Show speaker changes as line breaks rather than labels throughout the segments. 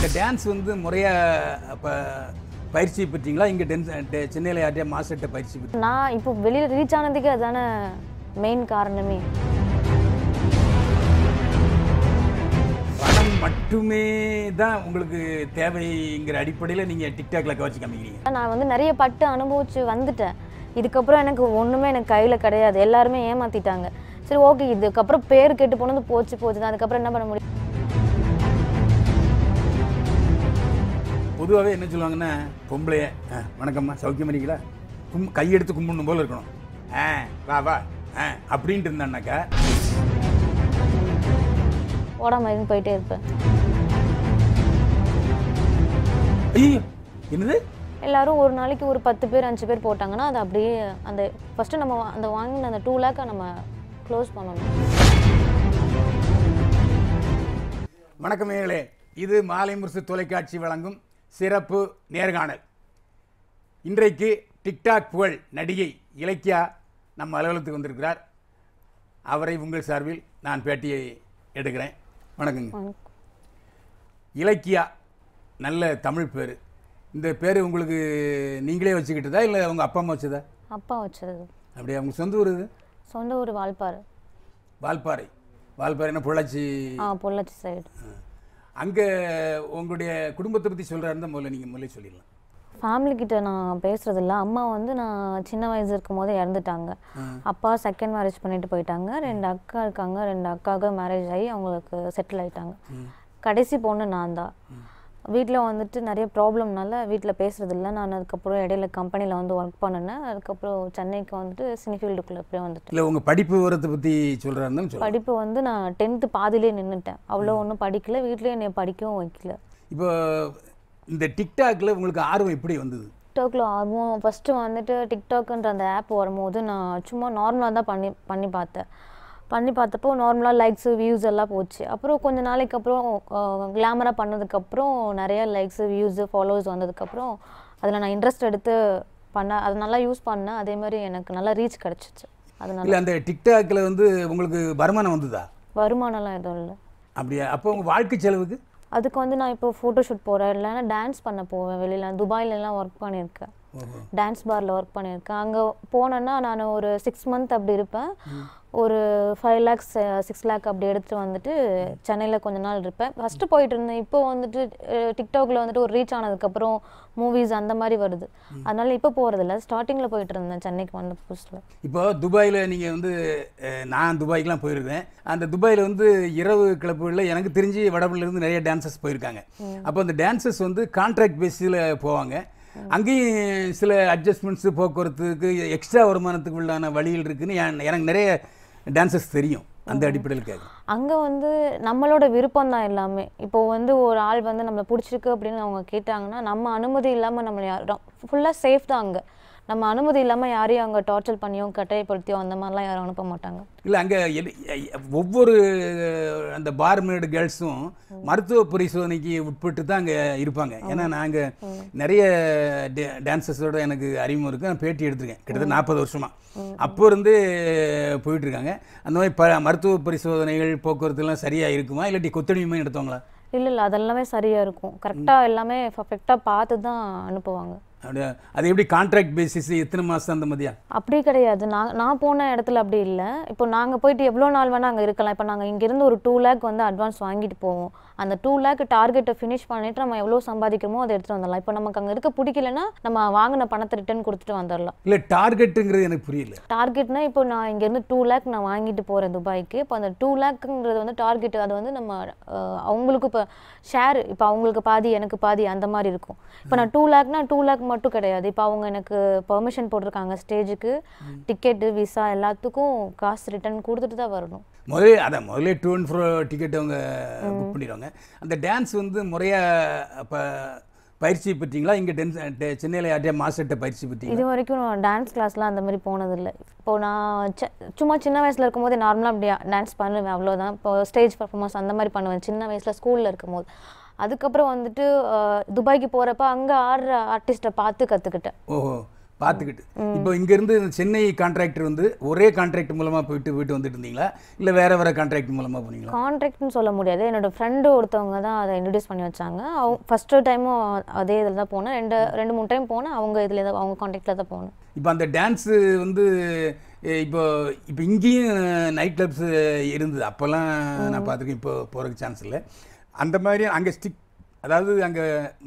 இந்த டான்ஸ் வந்து முறையாக இப்போ பயிற்சி பெற்றீங்களா இங்கே டென்ஸ் சென்னையில் யார்ட்டே மாஸ்டர்கிட்ட பயிற்சி பெற்று
நான் இப்போ வெளியில் ரீச் ஆனதுக்கு அதுதானே மெயின் காரணமே
பணம் மட்டுமே தான் உங்களுக்கு தேவைங்கிற அடிப்படையில் நீங்கள் டிக்டாக்ல கவர்ச்சி காமிக்கிறீங்க
நான் வந்து நிறைய பட்டு அனுபவிச்சு வந்துட்டேன் இதுக்கப்புறம் எனக்கு ஒன்றுமே எனக்கு கையில் கிடையாது எல்லாருமே ஏமாற்றிட்டாங்க சரி ஓகே இதுக்கப்புறம் பேர் கெட்டு போனது போச்சு போச்சு தான் அதுக்கப்புறம் என்ன பண்ண முடியும்
பொதுவாகவே என்ன சொல்லுவாங்கன்னா பொம்பளைய வணக்கம்மா சௌக்கியம் இருக்கீங்களா கும் கையெடுத்து கும்பிடணும் போல் இருக்கணும் ஆ வா வா ஆ அப்படின்ட்டு இருந்தானாக்கா
ஓடாம எதுவும் போயிட்டே இருப்பேன் ஐயோ என்னது எல்லாரும் ஒரு நாளைக்கு ஒரு பத்து பேர் அஞ்சு பேர் போட்டாங்கன்னா அது அப்படியே அந்த ஃபஸ்ட்டு நம்ம அந்த வாங்கின அந்த டூ லேக்கை நம்ம க்ளோஸ் பண்ணணும்
வணக்கம் நேர்களே இது மாலை முரசு தொலைக்காட்சி வழங்கும் சிறப்பு நேர்காணல் இன்றைக்கு டிக்டாக் புகழ் நடிகை இலக்கியா நம்ம அலுவலகத்துக்கு வந்திருக்கிறார் அவரை உங்கள் சார்பில் நான் பேட்டியை எடுக்கிறேன் வணக்கங்க இலக்கியா நல்ல தமிழ் பேர் இந்த பேர் உங்களுக்கு நீங்களே வச்சுக்கிட்டதா இல்லை உங்கள் அப்பா அம்மா வச்சதா அப்பா வச்சது அப்படியே அவங்க சொந்த ஊர் இது
சொந்த ஊர் வால்பாறை
வால்பாறை வால்பாறைன்னா பொள்ளாச்சி
பொள்ளாச்சி சைடு
அங்கே உங்களுடைய குடும்பத்தை பற்றி சொல்கிறாருந்தா முதல்ல நீங்கள் முதலே சொல்லிடலாம்
ஃபேமிலிக்கிட்ட நான் பேசுறதில்ல அம்மா வந்து நான் சின்ன வயசு இருக்கும் போது இறந்துட்டாங்க அப்பா செகண்ட் மேரேஜ் பண்ணிட்டு போயிட்டாங்க ரெண்டு அக்கா இருக்காங்க ரெண்டு அக்காவுக்கு மேரேஜ் ஆகி அவங்களுக்கு செட்டில் ஆயிட்டாங்க கடைசி பொண்ணு நான் தான் வீட்டில் வந்துட்டு நிறைய ப்ராப்ளம்னால வீட்டில் இல்லை நான் அதுக்கப்புறம் இடையில கம்பெனியில் வந்து ஒர்க் பண்ணினேன் அதுக்கப்புறம் சென்னைக்கு வந்துட்டு சினிஃபீல்டுக்குள்ளே அப்படியே வந்துட்டு
இல்லை உங்கள் படிப்பு விவரத்தை பற்றி சொல்கிறாங்க படிப்பு
வந்து நான் டென்த்து பாதிலே நின்றுட்டேன் அவ்வளோ ஒன்றும் படிக்கல வீட்லேயும் என்னை படிக்கவும் வைக்கல
இப்போ இந்த டிக்டாக்ல உங்களுக்கு ஆர்வம் எப்படி வந்தது
டிக்டாக்ல ஆர்வம் ஃபஸ்ட்டு வந்துட்டு டிக்டாக்குன்ற அந்த ஆப் வரும்போது நான் சும்மா நார்மலாக தான் பண்ணி பண்ணி பார்த்தேன் பண்ணி பார்த்தப்போ நார்மலாக லைக்ஸு வியூஸ் எல்லாம் போச்சு அப்புறம் கொஞ்ச நாளைக்கு அப்புறம் கிளாமராக பண்ணதுக்கப்புறம் நிறையா லைக்ஸு வியூஸு ஃபாலோவர்ஸ் வந்ததுக்கப்புறம் அதில் நான் இன்ட்ரெஸ்ட் எடுத்து பண்ண அது நல்லா யூஸ் பண்ணேன் அதே மாதிரி எனக்கு நல்லா ரீச் கிடச்சிச்சு அதனால அந்த
டிக்டாக்கில் வந்து உங்களுக்கு வருமானம் வந்ததா
வருமானம்லாம் எதுவும் இல்லை
அப்படியா அப்போ உங்கள் வாழ்க்கை செலவுக்கு
அதுக்கு வந்து நான் இப்போ ஃபோட்டோ ஷூட் போகிறேன் இல்லைன்னா டான்ஸ் பண்ண போவேன் வெளியில் துபாயிலலாம் ஒர்க் பண்ணியிருக்கேன் டான்ஸ் பாரில் ஒர்க் பண்ணியிருக்கேன் அங்கே போனேன்னா நான் ஒரு சிக்ஸ் மந்த் அப்படி இருப்பேன் ஒரு ஃபைவ் லேக்ஸ் சிக்ஸ் லேக் அப்படி எடுத்துகிட்டு வந்துட்டு சென்னையில் கொஞ்ச நாள் இருப்பேன் ஃபஸ்ட்டு போயிட்டு இருந்தேன் இப்போ வந்துட்டு டிக்டாக்ல வந்துட்டு ஒரு ரீச் ஆனதுக்கப்புறம் மூவிஸ் அந்த மாதிரி வருது அதனால இப்போ போகிறதில்ல ஸ்டார்டிங்கில் போயிட்டு இருந்தேன் சென்னைக்கு வந்த புதுசில்
இப்போ துபாயில் நீங்கள் வந்து நான் துபாய்க்குலாம் போயிருக்கேன் அந்த துபாயில் வந்து இரவு கிளப்புகளில் எனக்கு தெரிஞ்சு வடபுலேருந்து நிறைய டான்சர்ஸ் போயிருக்காங்க அப்போ அந்த டான்சர்ஸ் வந்து கான்ட்ராக்ட் பேஸில் போவாங்க அங்கேயும் சில அட்ஜஸ்ட்மெண்ட்ஸு போக்குவரத்துக்கு எக்ஸ்ட்ரா வருமானத்துக்கு உள்ளான வழியில் இருக்குதுன்னு எனக்கு நிறைய டான்சஸ் தெரியும் அந்த அடிப்படையில் கேட்கும்
அங்கே வந்து நம்மளோட விருப்பம் தான் எல்லாமே இப்போ வந்து ஒரு ஆள் வந்து நம்மளை பிடிச்சிருக்கு அப்படின்னு அவங்க கேட்டாங்கன்னா நம்ம அனுமதி இல்லாமல் நம்மளை யாரும் ஃபுல்லாக சேஃப் தான் அங்கே நம்ம அனுமதி இல்லாமல் யாரையும் அங்கே டார்ச்சர் பண்ணியும் கட்டாயப்படுத்தியோ அந்த மாதிரிலாம் யாரும் அனுப்ப மாட்டாங்க
இல்லை அங்கே ஒவ்வொரு அந்த பார்மேடு கேர்ள்ஸும் மருத்துவ பரிசோதனைக்கு உட்பட்டு தான் அங்கே இருப்பாங்க ஏன்னா நாங்கள் நிறைய டான்சர்ஸோட எனக்கு அறிமுகம் இருக்குது நான் பேட்டி எடுத்திருக்கேன் கிட்டத்தட்ட நாற்பது வருஷமாக அப்போ இருந்து போயிட்டுருக்காங்க அந்த மாதிரி ப மருத்துவ பரிசோதனைகள் போக்குவரத்துலாம் சரியாக இருக்குமா இல்லாட்டி கொத்தடிமையும் எடுத்தவங்களா
இல்லை இல்லை அதெல்லாமே சரியாக இருக்கும் கரெக்டாக எல்லாமே பர்ஃபெக்டாக பார்த்து தான் அனுப்புவாங்க
அது எப்படி கான்ட்ராக்ட் பேசிஸ் எத்தனை மாதம் அந்த மாதிரியா
அப்படி கிடையாது நான் நான் போன இடத்துல அப்படி இல்லை இப்போ நாங்கள் போயிட்டு எவ்வளோ நாள் வேணால் அங்கே இருக்கலாம் இப்போ நாங்கள் இங்கேருந்து ஒரு டூ லேக் வந்து அட்வான்ஸ் வாங்கிட்டு போவோம் அந்த டூ லேக் டார்கெட்டை ஃபினிஷ் பண்ணிட்டு நம்ம எவ்வளோ சம்பாதிக்கிறோமோ அதை எடுத்துகிட்டு வந்துடலாம் இப்போ நமக்கு அங்கே இருக்க பிடிக்கலன்னா நம்ம வாங்கின பணத்தை ரிட்டர்ன் கொடுத்துட்டு வந்துடலாம்
இல்லை டார்கெட்டுங்கிறது எனக்கு புரியல
டார்கெட்னா இப்போ நான் இங்கேருந்து டூ லேக் நான் வாங்கிட்டு போகிறேன் துபாய்க்கு இப்போ அந்த டூ லேக்குங்கிறது வந்து டார்கெட் அது வந்து நம்ம அவங்களுக்கு இப்போ ஷேர் இப்போ அவங்களுக்கு பாதி எனக்கு பாதி அந்த மாதிரி இருக்கும் இப்போ நான் டூ லேக்னா டூ லேக் மட்டும் கிடையாது இப்போ அவங்க எனக்கு பெர்மிஷன் போட்டிருக்காங்க ஸ்டேஜுக்கு டிக்கெட்டு விசா எல்லாத்துக்கும் காசு ரிட்டர்ன் கொடுத்துட்டு தான் வரணும்
முதலே அதான் முதலே டூ அண்ட் ஃபோர் டிக்கெட் அவங்க புக் பண்ணிடுவாங்க அந்த டான்ஸ் வந்து முறையாக இப்போ பயிற்சி பெற்றீங்களா இங்கே டென்ஸ் சென்னையில் யார்ட்டே மாஸ்டர்கிட்ட பயிற்சி பெற்றீங்க இது
வரைக்கும் நான் டான்ஸ் கிளாஸ்லாம் அந்த மாதிரி போனதில்லை இப்போ நான் சும்மா சின்ன வயசில் இருக்கும்போது நார்மலாக அப்படியே டான்ஸ் பண்ணுவேன் அவ்வளோதான் இப்போ ஸ்டேஜ் பர்ஃபார்மன்ஸ் அந்த மாதிரி பண்ணுவேன் சின்ன வயசில் ஸ்கூலில் இருக்கும்போது அதுக்கப்புறம் வந்துட்டு துபாய்க்கு போகிறப்ப அங்கே ஆடுற ஆர்டிஸ்ட்டை பார்த்து கற்றுக்கிட்டேன்
ஓஹோ பார்த்துக்கிட்டு இப்போ இங்கேருந்து சென்னை கான்ட்ராக்டர் வந்து ஒரே கான்ட்ராக்ட் மூலமாக போயிட்டு போயிட்டு வந்துட்டு இருந்தீங்களா இல்லை வேற வேற கான்ட்ராக்ட் மூலமாக போனீங்களா
கான்ட்ராக்ட்னு சொல்ல முடியாது என்னோட ஃப்ரெண்டு ஒருத்தவங்க தான் அதை இன்ட்ரடியூஸ் பண்ணி வச்சாங்க அவங்க ஃபஸ்ட்டு டைமும் அதே இதில் தான் போனேன் ரெண்டு ரெண்டு மூணு டைம் போனேன் அவங்க இதில் தான் அவங்க கான்ட்ராக்டில் தான் போனேன்
இப்போ அந்த டான்ஸு வந்து இப்போ இப்போ இங்கேயும் நைட் கிளப்ஸ் இருந்தது அப்போல்லாம் நான் பார்த்துருக்கேன் இப்போ போகிறதுக்கு சான்ஸ் இல்லை அந்த மாதிரி அங்கே ஸ்டிக் அதாவது அங்கே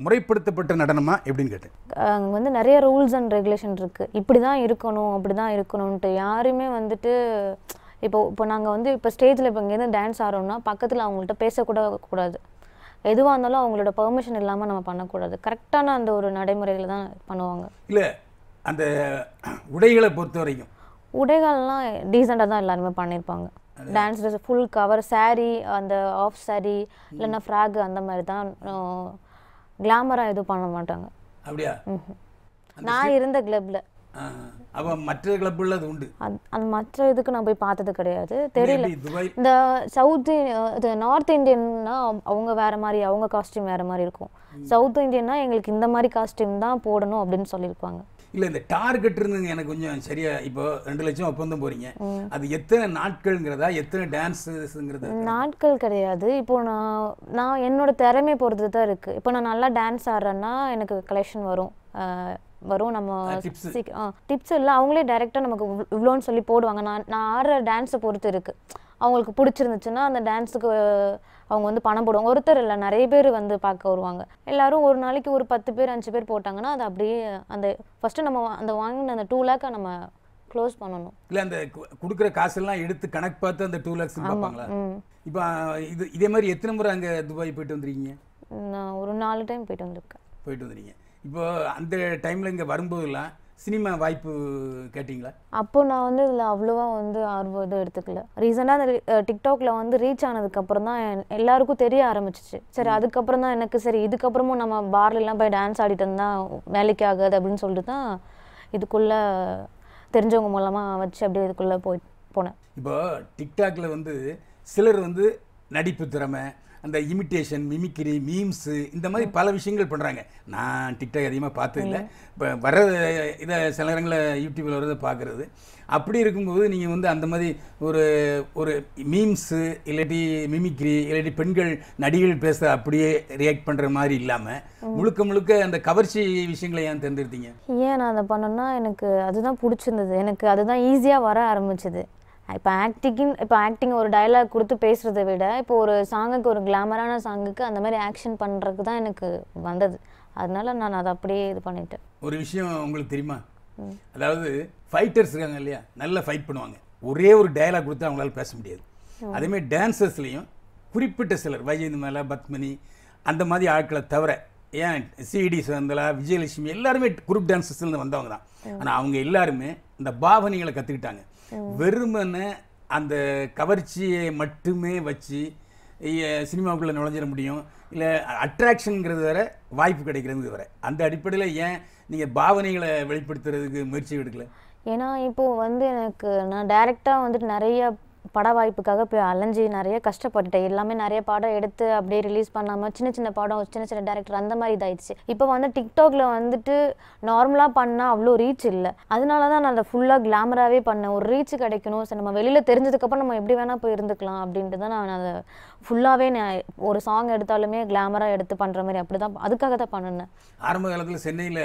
முறைப்படுத்தப்பட்ட நடனமா எப்படின்னு கேட்டேன்
அங்கே வந்து நிறைய ரூல்ஸ் அண்ட் ரெகுலேஷன் இருக்குது இப்படி தான் இருக்கணும் அப்படி தான் இருக்கணும்ன்ட்டு யாருமே வந்துட்டு இப்போ இப்போ நாங்கள் வந்து இப்போ ஸ்டேஜில் இப்போ இங்கேருந்து டான்ஸ் ஆடுறோம்னா பக்கத்தில் அவங்கள்ட்ட பேசக்கூட கூடாது எதுவாக இருந்தாலும் அவங்களோட பெர்மிஷன் இல்லாமல் நம்ம பண்ணக்கூடாது கரெக்டான அந்த ஒரு நடைமுறைகளை தான் பண்ணுவாங்க
இல்லை அந்த உடைகளை பொறுத்த வரைக்கும்
உடைகள்லாம் டீசெண்டாக தான் எல்லாருமே பண்ணியிருப்பாங்க dance dress full cover sari அந்த ஆஃப் சாரீ இல்லைன்னா ஃப்ராக் அந்த மாதிரி தான் கிளாமராக எதுவும் பண்ண மாட்டாங்க அப்படியா நான் இருந்த கிளப்பில்
அப்போ மற்ற கிளப்புகள் அது உண்டு
அந்த மற்ற இதுக்கு நான் போய் பார்த்தது கிடையாது தெரியல இந்த சவுத் இது நார்த் இந்தியன்னா அவங்க வேற மாதிரி அவங்க காஸ்டியூம் வேற மாதிரி இருக்கும் சவுத் இந்தியன்னா எங்களுக்கு இந்த மாதிரி காஸ்டியூம் தான் போடணும் அப்படின்னு சொல்லியிருப்பாங்க
இல்லை இந்த டார்கெட் இருந்துங்க எனக்கு கொஞ்சம் சரியா இப்போ ரெண்டு லட்சம் ஒப்பந்தம் போறீங்க அது எத்தனை நாட்கள்ங்கிறதா எத்தனை டான்ஸுங்கிறது
நாட்கள் கிடையாது இப்போ நான் நான் என்னோட திறமை பொறுத்து தான் இருக்கு இப்போ நான் நல்லா டான்ஸ் ஆடுறேன்னா எனக்கு கலெக்ஷன் வரும் வரும் நம்ம டிப்ஸ் இல்லை அவங்களே டைரெக்டாக நமக்கு இவ்வளோன்னு சொல்லி போடுவாங்க நான் நான் ஆடுற டான்ஸை பொறுத்து இருக்குது அவங்களுக்கு பிடிச்சிருந்துச்சுன்னா அந்த டான்ஸுக்கு அவங்க வந்து பணம் போடுவாங்க ஒருத்தர் இல்லை நிறைய பேர் வந்து பார்க்க வருவாங்க எல்லோரும் ஒரு நாளைக்கு ஒரு பத்து பேர் அஞ்சு பேர் போட்டாங்கன்னா அது அப்படியே அந்த ஃபஸ்ட்டு நம்ம அந்த வாங்கின அந்த டூ லேக்கை நம்ம க்ளோஸ் பண்ணணும்
இல்லை அந்த கொடுக்குற காசெல்லாம் எடுத்து கணக்கு பார்த்து அந்த டூ லேக்ஸ் பார்ப்பாங்களா இப்போ இது இதே மாதிரி எத்தனை முறை அங்கே துபாய் போயிட்டு வந்துருக்கீங்க
நான் ஒரு நாலு டைம் போயிட்டு வந்திருக்கேன்
போயிட்டு வந்துருக்கீங்க இப்போ அந்த டைமில் இங்கே வரும்போதெல்லாம் சினிமா வாய்ப்பு கேட்டிங்களா
அப்போ நான் வந்து இதில் அவ்வளோவா வந்து ஆர்வம் எதுவும் எடுத்துக்கல ரீசெண்டாக அந்த டிக்டாக்ல வந்து ரீச் ஆனதுக்கப்புறம் தான் எல்லாருக்கும் தெரிய ஆரம்பிச்சிச்சு சரி அதுக்கப்புறம் தான் எனக்கு சரி இதுக்கப்புறமும் நம்ம பார்லெலாம் போய் டான்ஸ் ஆடிட்டு இருந்தால் வேலைக்கு ஆகாது அப்படின்னு சொல்லிட்டு தான் இதுக்குள்ளே தெரிஞ்சவங்க மூலமாக வச்சு அப்படியே இதுக்குள்ளே போய் போனேன்
இப்போ டிக்டாக்ல வந்து சிலர் வந்து நடிப்பு திறமை அந்த இமிட்டேஷன் மிமிக்ரி மீம்ஸு இந்த மாதிரி பல விஷயங்கள் பண்ணுறாங்க நான் டிக்டாக் அதிகமாக பார்த்ததில்ல இப்போ வர இதை சில நேரங்களில் யூடியூப்பில் வரதை பார்க்குறது அப்படி இருக்கும்போது நீங்கள் வந்து அந்த மாதிரி ஒரு ஒரு மீம்ஸு இல்லாட்டி மிமிக்ரி இல்லாட்டி பெண்கள் நடிகர்கள் பேச அப்படியே ரியாக்ட் பண்ணுற மாதிரி இல்லாமல் முழுக்க முழுக்க அந்த கவர்ச்சி விஷயங்களை ஏன் தேர்ந்தெடுத்தீங்க
ஏன் நான் அதை பண்ணோன்னா எனக்கு அதுதான் பிடிச்சிருந்தது எனக்கு அதுதான் ஈஸியாக வர ஆரம்பிச்சது இப்போ ஆக்டிங்னு இப்போ ஆக்டிங் ஒரு டைலாக் கொடுத்து பேசுகிறத விட இப்போ ஒரு சாங்குக்கு ஒரு கிளாமரான சாங்குக்கு அந்த மாதிரி ஆக்ஷன் பண்ணுறதுக்கு தான் எனக்கு வந்தது அதனால நான் அதை அப்படியே இது பண்ணிட்டேன்
ஒரு விஷயம் உங்களுக்கு தெரியுமா அதாவது ஃபைட்டர்ஸ் இருக்காங்க இல்லையா நல்லா ஃபைட் பண்ணுவாங்க ஒரே ஒரு டைலாக் கொடுத்து அவங்களால பேச முடியாது அதேமாதிரி டான்ஸர்ஸ்லேயும் குறிப்பிட்ட சிலர் வைஜந்த் மேலா பத்மினி அந்த மாதிரி ஆட்களை தவிர ஏன் சிடி சந்தலா விஜயலட்சுமி எல்லாருமே குரூப் டான்சர்ஸ்லேருந்து வந்தவங்க தான் ஆனால் அவங்க எல்லாருமே இந்த பாவனைகளை கற்றுக்கிட்டாங்க வெறுமனை அந்த கவர்ச்சியை மட்டுமே வச்சு சினிமாவுக்குள்ளே நுழைஞ்சிட முடியும் இல்லை அட்ராக்ஷனுங்கிறது வர வாய்ப்பு கிடைக்கிறது வர அந்த அடிப்படையில் ஏன் நீங்கள் பாவனைகளை வெளிப்படுத்துறதுக்கு முயற்சி எடுக்கல
ஏன்னா இப்போது வந்து எனக்கு நான் டைரெக்டாக வந்துட்டு நிறைய பட வாய்ப்புக்காக போய் அலைஞ்சி நிறைய கஷ்டப்பட்டுட்டேன் எல்லாமே நிறைய பாடம் எடுத்து அப்படியே ரிலீஸ் பண்ணாமல் சின்ன சின்ன பாடம் சின்ன சின்ன டேரக்டர் அந்த மாதிரி இதாயிடுச்சு இப்போ வந்து டிக்டாக்ல வந்துட்டு நார்மலாக பண்ணால் அவ்வளோ ரீச் இல்லை அதனால தான் நான் அதை ஃபுல்லாக கிளாமராகவே பண்ணேன் ஒரு ரீச் கிடைக்கணும் சரி நம்ம வெளியில் தெரிஞ்சதுக்கப்புறம் நம்ம எப்படி வேணால் போய் இருந்துக்கலாம் அப்படின்ட்டு தான் நான் அதை ஃபுல்லாகவே ஒரு சாங் எடுத்தாலுமே கிளாமராக எடுத்து பண்ணுற மாதிரி அப்படி தான் அதுக்காக தான் பண்ணினேன்
ஆரம்ப காலத்தில் சென்னையில்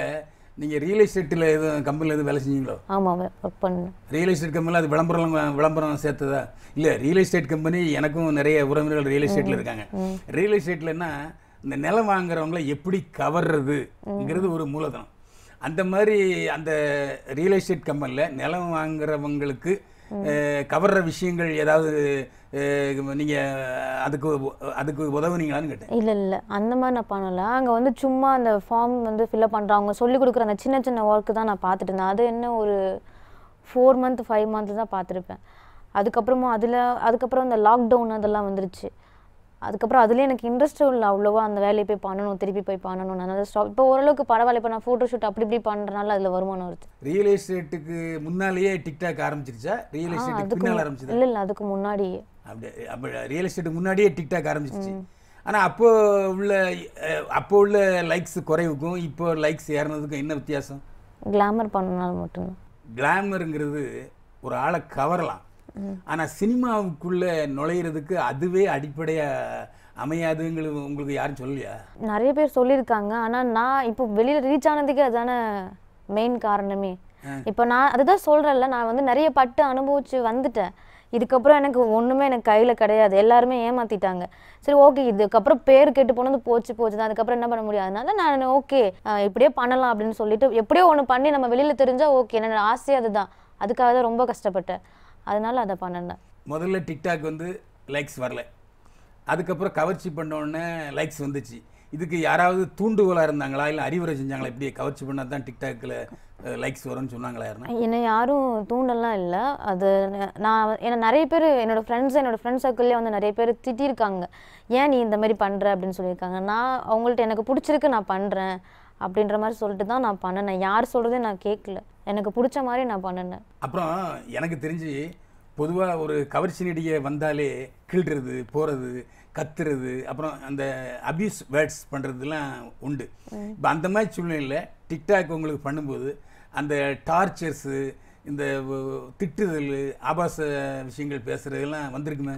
நீங்கள் ரியல் எஸ்டேட்டில் எதுவும் கம்பெனியில் எதுவும் வேலை செஞ்சீங்களோ
ஆமாம் ஒர்க் பண்ணேன்
ரியல் எஸ்டேட் கம்பெனியில் அது விளம்பரம் விளம்பரம் சேர்த்ததா இல்லை ரியல் எஸ்டேட் கம்பெனி எனக்கும் நிறைய உறவினர்கள் ரியல் எஸ்டேட்டில் இருக்காங்க ரியல் எஸ்டேட்லன்னா இந்த நிலம் வாங்குறவங்கள எப்படி கவர்றதுங்கிறது ஒரு மூலதனம் அந்த மாதிரி அந்த ரியல் எஸ்டேட் கம்பெனியில் நிலம் வாங்குறவங்களுக்கு கவர்ற விஷயங்கள் ஏதாவது நீங்க அதுக்கு அதுக்கு உதவுனீங்களான்னு கேட்டேன்
இல்ல இல்ல அந்த மாதிரி நான் பண்ணல அங்க வந்து சும்மா அந்த ஃபார்ம் வந்து ஃபில்அப் அப் அவங்க சொல்லி கொடுக்குற அந்த சின்ன சின்ன ஒர்க்கு தான் நான் பார்த்துட்டு இருந்தேன் அது என்ன ஒரு ஃபோர் மந்த் ஃபைவ் மந்த் தான் பார்த்துருப்பேன் அதுக்கப்புறமும் அதில் அதுக்கப்புறம் இந்த லாக்டவுன் அதெல்லாம் வந்துருச்சு அதுக்கப்புறம் அதுலேயே எனக்கு இன்ட்ரெஸ்ட்டும் இல்லை அவ்வளோவா அந்த வேலையை போய் பண்ணணும் திருப்பி போய் பண்ணணும் நல்லா ஸ்டாப் இப்போ ஓரளவுக்கு பரவாயில்ல இப்போ நான் ஃபோட்டோ ஷூட் அப்படி இப்படி பண்ணுறனால அதில் வருமானம் வருது
ரியல் எஸ்டேட்டுக்கு முன்னாலேயே டிக்டாக் ஆரம்பிச்சிருச்சா ரியல் எஸ்டேட் முன்னால் ஆரம்பிச்சது இல்லை
இல்லை அதுக்கு முன்னாடியே
அப்படி அப்போ ரியல் எஸ்டேட்டுக்கு முன்னாடியே டிக்டாக் ஆரம்பிச்சிருச்சு ஆனால் அப்போ உள்ள அப்போ உள்ள லைக்ஸ் குறைவுக்கும் இப்போ லைக்ஸ் ஏறினதுக்கும் என்ன வித்தியாசம்
கிளாமர் பண்ணனால மட்டும்தான்
கிளாமருங்கிறது ஒரு ஆளை கவரலாம் ஆனால் சினிமாவுக்குள்ள நுழையிறதுக்கு அதுவே அடிப்படையாக அமையாதுங்கிறது உங்களுக்கு யாரும் சொல்லியா
நிறைய பேர் சொல்லியிருக்காங்க ஆனால் நான் இப்போ வெளியில் ரீச் ஆனதுக்கே அதான மெயின் காரணமே இப்போ நான் அதுதான் சொல்கிறேன்ல நான் வந்து நிறைய பட்டு அனுபவிச்சு வந்துட்டேன் இதுக்கப்புறம் எனக்கு ஒன்றுமே எனக்கு கையில் கிடையாது எல்லாருமே ஏமாத்திட்டாங்க சரி ஓகே இதுக்கப்புறம் பேர் கெட்டு போனது போச்சு போச்சு தான் அதுக்கப்புறம் என்ன பண்ண முடியாது அதனால நான் ஓகே இப்படியே பண்ணலாம் அப்படின்னு சொல்லிட்டு எப்படியோ ஒன்று பண்ணி நம்ம வெளியில் தெரிஞ்சால் ஓகே என்னோட ஆசை அதுதான் அதுக்காக தான் ரொம்ப கஷ்டப்பட்டேன் அதனால் அதை பண்ணினேன்
முதல்ல டிக்டாக் வந்து லைக்ஸ் வரல அதுக்கப்புறம் கவர்ச்சி பண்ணோடனே லைக்ஸ் வந்துச்சு இதுக்கு யாராவது தூண்டுகோலாக இருந்தாங்களா இல்லை அறிவுரை செஞ்சாங்களா இப்படி கவர்ச்சி பண்ணால் தான் டிக்டாக்கில் லைக்ஸ் வரும்னு சொன்னாங்களா
யாரும் என்னை யாரும் தூண்டலாம் இல்லை அது நான் ஏன்னா நிறைய பேர் என்னோடய ஃப்ரெண்ட்ஸ் என்னோடய ஃப்ரெண்ட்ஸ் சர்க்கிள்லேயே வந்து நிறைய பேர் திட்டியிருக்காங்க ஏன் நீ இந்த மாதிரி பண்ணுற அப்படின்னு சொல்லியிருக்காங்க நான் அவங்கள்ட்ட எனக்கு பிடிச்சிருக்கு நான் பண்ணுறேன் அப்படின்ற மாதிரி சொல்லிட்டு தான் நான் பண்ணேன் யார் சொல்கிறதே நான் கேட்கல எனக்கு பிடிச்ச மாதிரி நான் பண்ணினேன்
அப்புறம் எனக்கு தெரிஞ்சு பொதுவாக ஒரு கவர்ச்சி நடிகை வந்தாலே கிள்றது போகிறது கத்துறது அப்புறம் அந்த அபியூஸ் வேர்ட்ஸ் பண்ணுறதுலாம் உண்டு இப்போ அந்த மாதிரி சூழ்நிலையில் டிக்டாக் உங்களுக்கு பண்ணும்போது அந்த டார்ச்சர்ஸு இந்த திட்டுதல் ஆபாச விஷயங்கள் பேசுகிறதெல்லாம் வந்திருக்குமே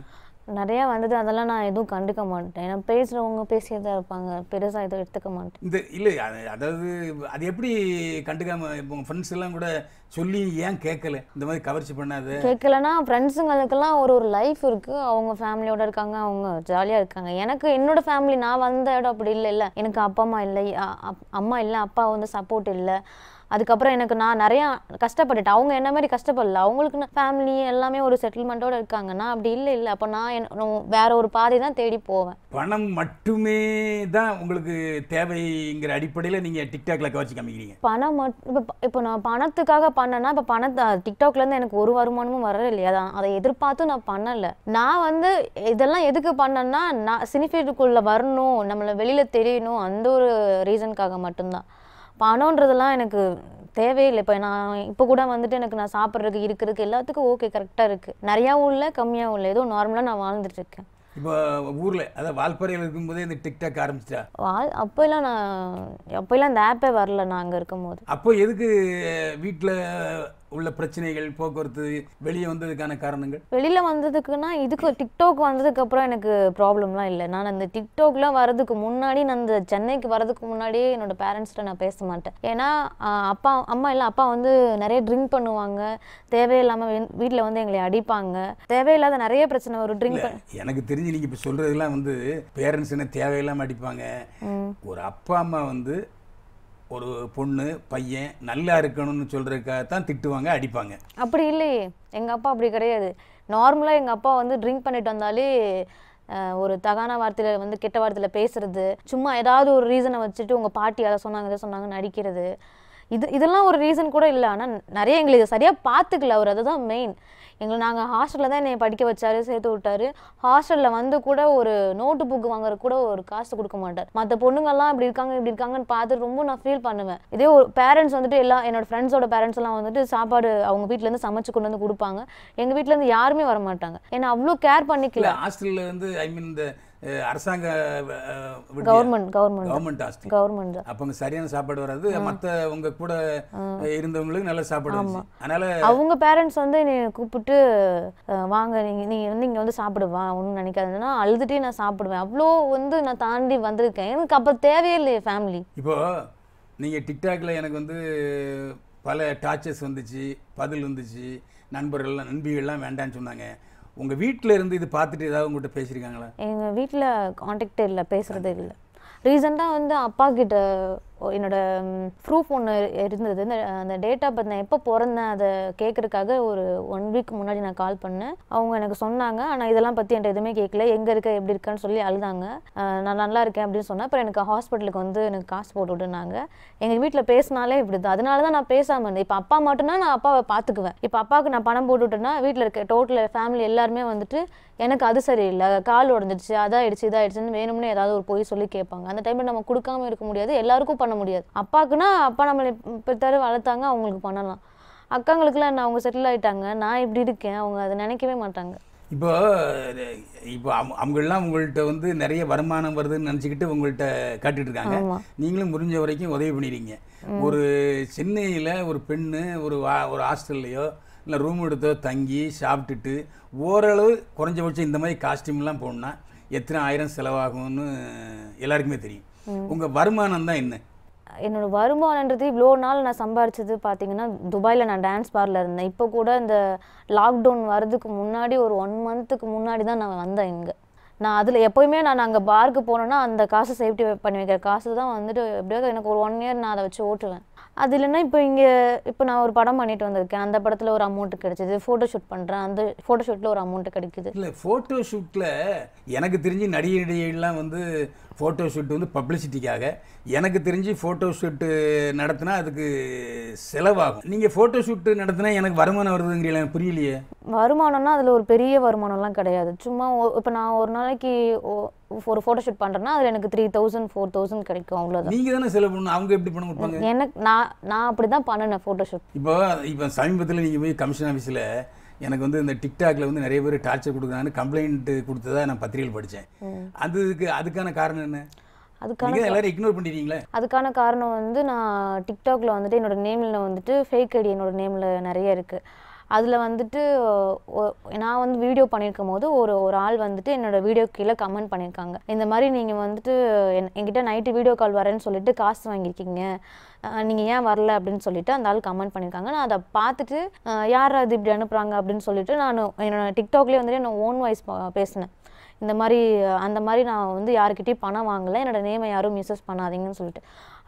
நிறையா வந்தது அதெல்லாம் நான் எதுவும் கண்டுக்க மாட்டேன் ஏன்னா பேசுகிறவங்க பேசியே தான் இருப்பாங்க பெருசாக எதுவும் எடுத்துக்க மாட்டேன்
இந்த இல்லை அதாவது அது எப்படி கண்டுக்காம இப்போ ஃப்ரெண்ட்ஸ் எல்லாம் கூட சொல்லி ஏன் கேட்கல இந்த மாதிரி கவர்ச்சி பண்ணாது
கேட்கலன்னா ஃப்ரெண்ட்ஸுங்களுக்கெல்லாம் ஒரு ஒரு லைஃப் இருக்கு அவங்க ஃபேமிலியோட இருக்காங்க அவங்க ஜாலியாக இருக்காங்க எனக்கு என்னோட ஃபேமிலி நான் வந்த இடம் அப்படி இல்லை இல்லை எனக்கு அப்பா அம்மா இல்லை அம்மா இல்லை அப்பா வந்து சப்போர்ட் இல்லை அதுக்கப்புறம் எனக்கு நான் நிறையா கஷ்டப்பட்டுட்டேன் அவங்க என்ன மாதிரி கஷ்டப்படல அவங்களுக்கு ஃபேமிலி எல்லாமே ஒரு செட்டில்மெண்ட்டோட இருக்காங்கன்னா அப்படி இல்லை இல்லை அப்போ நான் வேற ஒரு பாதை தான் தேடி போவேன்
பணம் மட்டுமே தான் உங்களுக்கு தேவைங்கிற அடிப்படையில் நீங்கள் டிக்டாக்ல கவர்ச்சி காமிக்கிறீங்க
பணம் மட்டும் இப்போ இப்போ நான் பணத்துக்காக பண்ணேன்னா இப்போ பணத்தை இருந்து எனக்கு ஒரு வருமானமும் வர இல்லையா தான் அதை எதிர்பார்த்தும் நான் பண்ணலை நான் வந்து இதெல்லாம் எதுக்கு பண்ணேன்னா நான் சினிஃபீல்டுக்குள்ளே வரணும் நம்மளை வெளியில் தெரியணும் அந்த ஒரு ரீசனுக்காக மட்டும்தான் பணன்றதெல்லாம் எனக்கு தேவையில்லை இப்போ நான் இப்போ கூட வந்துட்டு எனக்கு நான் சாப்பிட்றதுக்கு இருக்கிறதுக்கு எல்லாத்துக்கும் ஓகே கரெக்டாக இருக்குது நிறையாவும் இல்லை கம்மியாகவும் இல்லை ஏதோ நார்மலாக நான் இருக்கேன்
இப்போ ஊரில் அதான் வால்பாறையில் இருக்கும்போதே இந்த டிக்டாக் ஆரம்பிச்சிட்டா
வால் அப்போல்லாம் நான் அப்போல்லாம் இந்த ஆப்பே வரல நான் அங்கே இருக்கும்போது
அப்போ எதுக்கு வீட்டில் உள்ள பிரச்சனைகள் போக்குவரத்து வெளியே வந்ததுக்கான காரணங்கள்
வெளியில் வந்ததுக்குன்னா இதுக்கு டிக்டாக் வந்ததுக்கு அப்புறம் எனக்கு ப்ராப்ளம்லாம் இல்லை நான் அந்த டிக்டாக்லாம் வரதுக்கு முன்னாடி நான் அந்த சென்னைக்கு வரதுக்கு முன்னாடியே என்னோட பேரண்ட்ஸ்கிட்ட நான் பேச மாட்டேன் ஏன்னா அப்பா அம்மா இல்லை அப்பா வந்து நிறைய ட்ரிங்க் பண்ணுவாங்க தேவையில்லாமல் வீட்டில் வந்து எங்களை அடிப்பாங்க தேவையில்லாத நிறைய பிரச்சனை வரும் ட்ரிங்க்
எனக்கு தெரிஞ்சு நீங்கள் இப்போ சொல்கிறதுலாம் வந்து பேரண்ட்ஸ் என்ன தேவையில்லாமல் அடிப்பாங்க ஒரு அப்பா அம்மா வந்து ஒரு பொண்ணு பையன் நல்லா இருக்கணும்னு சொல்றதுக்காக தான் திட்டுவாங்க அடிப்பாங்க
அப்படி இல்லையே எங்கள் அப்பா அப்படி கிடையாது நார்மலாக எங்கள் அப்பா வந்து ட்ரிங்க் பண்ணிட்டு வந்தாலே ஒரு தகான வார்த்தையில் வந்து கெட்ட வார்த்தையில் பேசுறது சும்மா ஏதாவது ஒரு ரீசனை வச்சுட்டு உங்கள் பாட்டி அதை சொன்னாங்க இதை சொன்னாங்க நடிக்கிறது இது இதெல்லாம் ஒரு ரீசன் கூட இல்லை ஆனால் நிறைய எங்களுக்கு சரியாக பார்த்துக்கல அவர் அதுதான் மெயின் எங்களை நாங்கள் ஹாஸ்டலில் தான் என்னை படிக்க வச்சாரு சேர்த்து விட்டாரு ஹாஸ்டலில் வந்து கூட ஒரு நோட்டு புக்கு வாங்குற கூட ஒரு காசு கொடுக்க மாட்டார் மற்ற பொண்ணுங்கள்லாம் இப்படி இருக்காங்க இப்படி இருக்காங்கன்னு பார்த்து ரொம்ப நான் ஃபீல் பண்ணுவேன் இதே ஒரு பேரண்ட்ஸ் வந்துட்டு எல்லா என்னோட ஃப்ரெண்ட்ஸோட பேரண்ட்ஸ் எல்லாம் வந்துட்டு சாப்பாடு அவங்க வீட்டிலேருந்து சமைச்சு கொண்டு வந்து கொடுப்பாங்க எங்கள் வீட்டிலேருந்து யாருமே வர மாட்டாங்க ஏன்னா அவ்வளோ கேர் பண்ணிக்கல
ஹாஸ்டலில் வந்து ஐ மீன் இந்த அரசாங்க கவர்மெண்ட் கவர்மெண்ட் கவர்மெண்ட் ஆஸ்தி கவர்மெண்ட் அப்போ சரியான சாப்பாடு வராது மற்ற உங்க கூட இருந்தவங்களுக்கு நல்ல சாப்பாடு அதனால அவங்க
பேரண்ட்ஸ் வந்து என்னை கூப்பிட்டு வாங்க நீங்க நீங்க வந்து இங்க வந்து சாப்பிடுவா ஒன்றும் நினைக்காதுன்னா அழுதுட்டே நான் சாப்பிடுவேன் அவ்வளோ வந்து நான் தாண்டி வந்திருக்கேன் எனக்கு அப்போ தேவையில்லையே ஃபேமிலி
இப்போ நீங்க டிக்டாக்ல எனக்கு வந்து பல டார்ச்சர்ஸ் வந்துச்சு பதில் வந்துச்சு நண்பர்கள்லாம் நண்பிகள்லாம் வேண்டான்னு சொன்னாங்க உங்கள் வீட்டில் இருந்து இது பார்த்துட்டு ஏதாவது உங்கள்கிட்ட பேசியிருக்காங்களா
எங்கள் வீட்டில் காண்டாக்ட் இல்லை பேசுகிறதே இல்லை ரீசெண்டாக வந்து அப்பா கிட்ட என்னோடய ப்ரூஃப் ஒன்று இருந்தது இந்த அந்த டேட் ஆஃப் பர்த் நான் எப்போ பிறந்தேன் அதை கேட்குறதுக்காக ஒரு ஒன் வீக் முன்னாடி நான் கால் பண்ணேன் அவங்க எனக்கு சொன்னாங்க ஆனால் இதெல்லாம் பற்றி என்கிட்ட எதுவுமே கேட்கல எங்கே இருக்க எப்படி இருக்கான்னு சொல்லி அழுதாங்க நான் நல்லா இருக்கேன் அப்படின்னு சொன்னேன் அப்புறம் எனக்கு ஹாஸ்பிட்டலுக்கு வந்து எனக்கு காசு போட்டு விட்டுனாங்க எங்கள் வீட்டில் பேசினாலே இப்படி தான் அதனால தான் நான் பேசாமல் இருந்தேன் இப்போ அப்பா மட்டும்னா நான் அப்பாவை பார்த்துக்குவேன் இப்போ அப்பாவுக்கு நான் பணம் போட்டு விட்டேன்னா வீட்டில் இருக்க டோட்டல் ஃபேமிலி எல்லாருமே வந்துட்டு எனக்கு அது சரியில்லை கால் உடஞ்சிடுச்சு அதாயிடுச்சு இதாகிடுச்சுன்னு வேணும்னு ஏதாவது ஒரு போய் சொல்லி கேட்பாங்க அந்த டைமில் நம்ம கொடுக்காம இருக்க முடியாது எல்லாருக்கும் பண்ண பண்ண முடியாது அப்பாவுக்குன்னா அப்பா நம்மளை பெற்றாரு வளர்த்தாங்க அவங்களுக்கு பண்ணலாம் அக்காங்களுக்குலாம் நான் அவங்க செட்டில் ஆகிட்டாங்க நான் இப்படி இருக்கேன் அவங்க அதை நினைக்கவே மாட்டாங்க
இப்போ இப்போ அவங்களாம் உங்கள்கிட்ட வந்து நிறைய வருமானம் வருதுன்னு நினச்சிக்கிட்டு உங்கள்கிட்ட காட்டிட்டு இருக்காங்க நீங்களும் முடிஞ்ச வரைக்கும் உதவி பண்ணிடுறீங்க ஒரு சென்னையில் ஒரு பெண்ணு ஒரு ஒரு ஹாஸ்டல்லையோ இல்லை ரூம் எடுத்தோ தங்கி சாப்பிட்டுட்டு ஓரளவு குறைஞ்சபட்சம் இந்த மாதிரி காஸ்டியூம்லாம் போடணும்னா எத்தனை ஆயிரம் செலவாகும்னு எல்லாருக்குமே தெரியும் உங்கள் வருமானம் தான் என்ன
என்னோடய வருமானன்றது இவ்வளோ நாள் நான் சம்பாரிச்சது பார்த்தீங்கன்னா துபாயில் நான் டான்ஸ் பார்ல இருந்தேன் இப்போ கூட இந்த லாக்டவுன் வர்றதுக்கு முன்னாடி ஒரு ஒன் மந்த்துக்கு முன்னாடி தான் நான் வந்தேன் இங்கே நான் அதில் எப்போயுமே நான் அங்கே பார்க்கு போனேன்னா அந்த காசை சேஃப்டி பண்ணி வைக்கிற காசு தான் வந்துட்டு எப்படியாவது எனக்கு ஒரு ஒன் இயர் நான் அதை வச்சு ஓட்டுவேன் அது இல்லைன்னா இப்போ இங்கே இப்போ நான் ஒரு படம் பண்ணிட்டு வந்திருக்கேன் அந்த படத்தில் ஒரு அமௌண்ட் கிடைச்சிது ஃபோட்டோ ஷூட் பண்ணுறேன் அந்த ஃபோட்டோ ஷூட்டில் ஒரு அமௌண்ட் கிடைக்குது இல்லை
ஃபோட்டோ ஷூட்டில் எனக்கு தெரிஞ்சு நடிகை நடிகைகள்லாம் வந்து ஃபோட்டோ ஷூட் வந்து பப்ளிசிட்டிக்காக எனக்கு தெரிஞ்சு ஃபோட்டோ ஷூட்டு நடத்தினா அதுக்கு செலவாகும் நீங்கள் ஃபோட்டோ ஷூட்டு நடத்தினா எனக்கு வருமானம் வருதுங்கிறீங்களா புரியலையே
வருமானம்னா அதில் ஒரு பெரிய வருமானம்லாம் கிடையாது சும்மா இப்போ நான் ஒரு நாளைக்கு ஒரு ஃபோட்டோ ஷூட் பண்ணுறேன்னா அதில் எனக்கு த்ரீ தௌசண்ட் ஃபோர் தௌசண்ட் கிடைக்கும் அவ்வளோதான்
நீங்கள் தானே செலவு பண்ணணும் அவங்க எப்படி பண்ண கொடுப்பாங்க
எனக்கு நான் நான் அப்படி தான் பண்ணினேன் ஃபோட்டோ ஷூட்
இப்போ இப்போ சமீபத்தில் நீங்கள் போய் கமிஷன் ஆஃபீஸில் எனக்கு வந்து இந்த டிக்டாக்ல வந்து நிறைய பேர் டார்ச்சர் கொடுக்குறாங்கன்னு கம்ப்ளைண்ட் கொடுத்ததா நான் பத்திரிகையில் படித்தேன் அதுக்கு அதுக்கான காரணம் என்ன
அதுக்கான எல்லாரும்
இக்னோர் பண்ணிடுறீங்களே
அதுக்கான காரணம் வந்து நான் டிக்டாக்ல வந்துட்டு என்னோட நேம்ல வந்துட்டு ஃபேக் ஐடி என்னோட நேம்ல நிறைய இருக்குது அதில் வந்துட்டு நான் வந்து வீடியோ பண்ணியிருக்கும் போது ஒரு ஒரு ஆள் வந்துட்டு என்னோடய வீடியோ கீழே கமெண்ட் பண்ணியிருக்காங்க இந்த மாதிரி நீங்கள் வந்துட்டு என் என்கிட்ட நைட்டு வீடியோ கால் வரேன்னு சொல்லிட்டு காசு வாங்கியிருக்கீங்க நீங்கள் ஏன் வரல அப்படின்னு சொல்லிட்டு அந்த ஆள் கமெண்ட் பண்ணியிருக்காங்க நான் அதை பார்த்துட்டு யார் அது இப்படி அனுப்புகிறாங்க அப்படின்னு சொல்லிட்டு நான் என்னோடய டிக்டாக்லேயே வந்துட்டு நான் ஓன் வாய்ஸ் பேசினேன் இந்த மாதிரி அந்த மாதிரி நான் வந்து யாருக்கிட்டேயும் பணம் வாங்கலை என்னோடய நேமை யாரும் மிஸ்யூஸ் பண்ணாதீங்கன்னு சொல்லிட்டு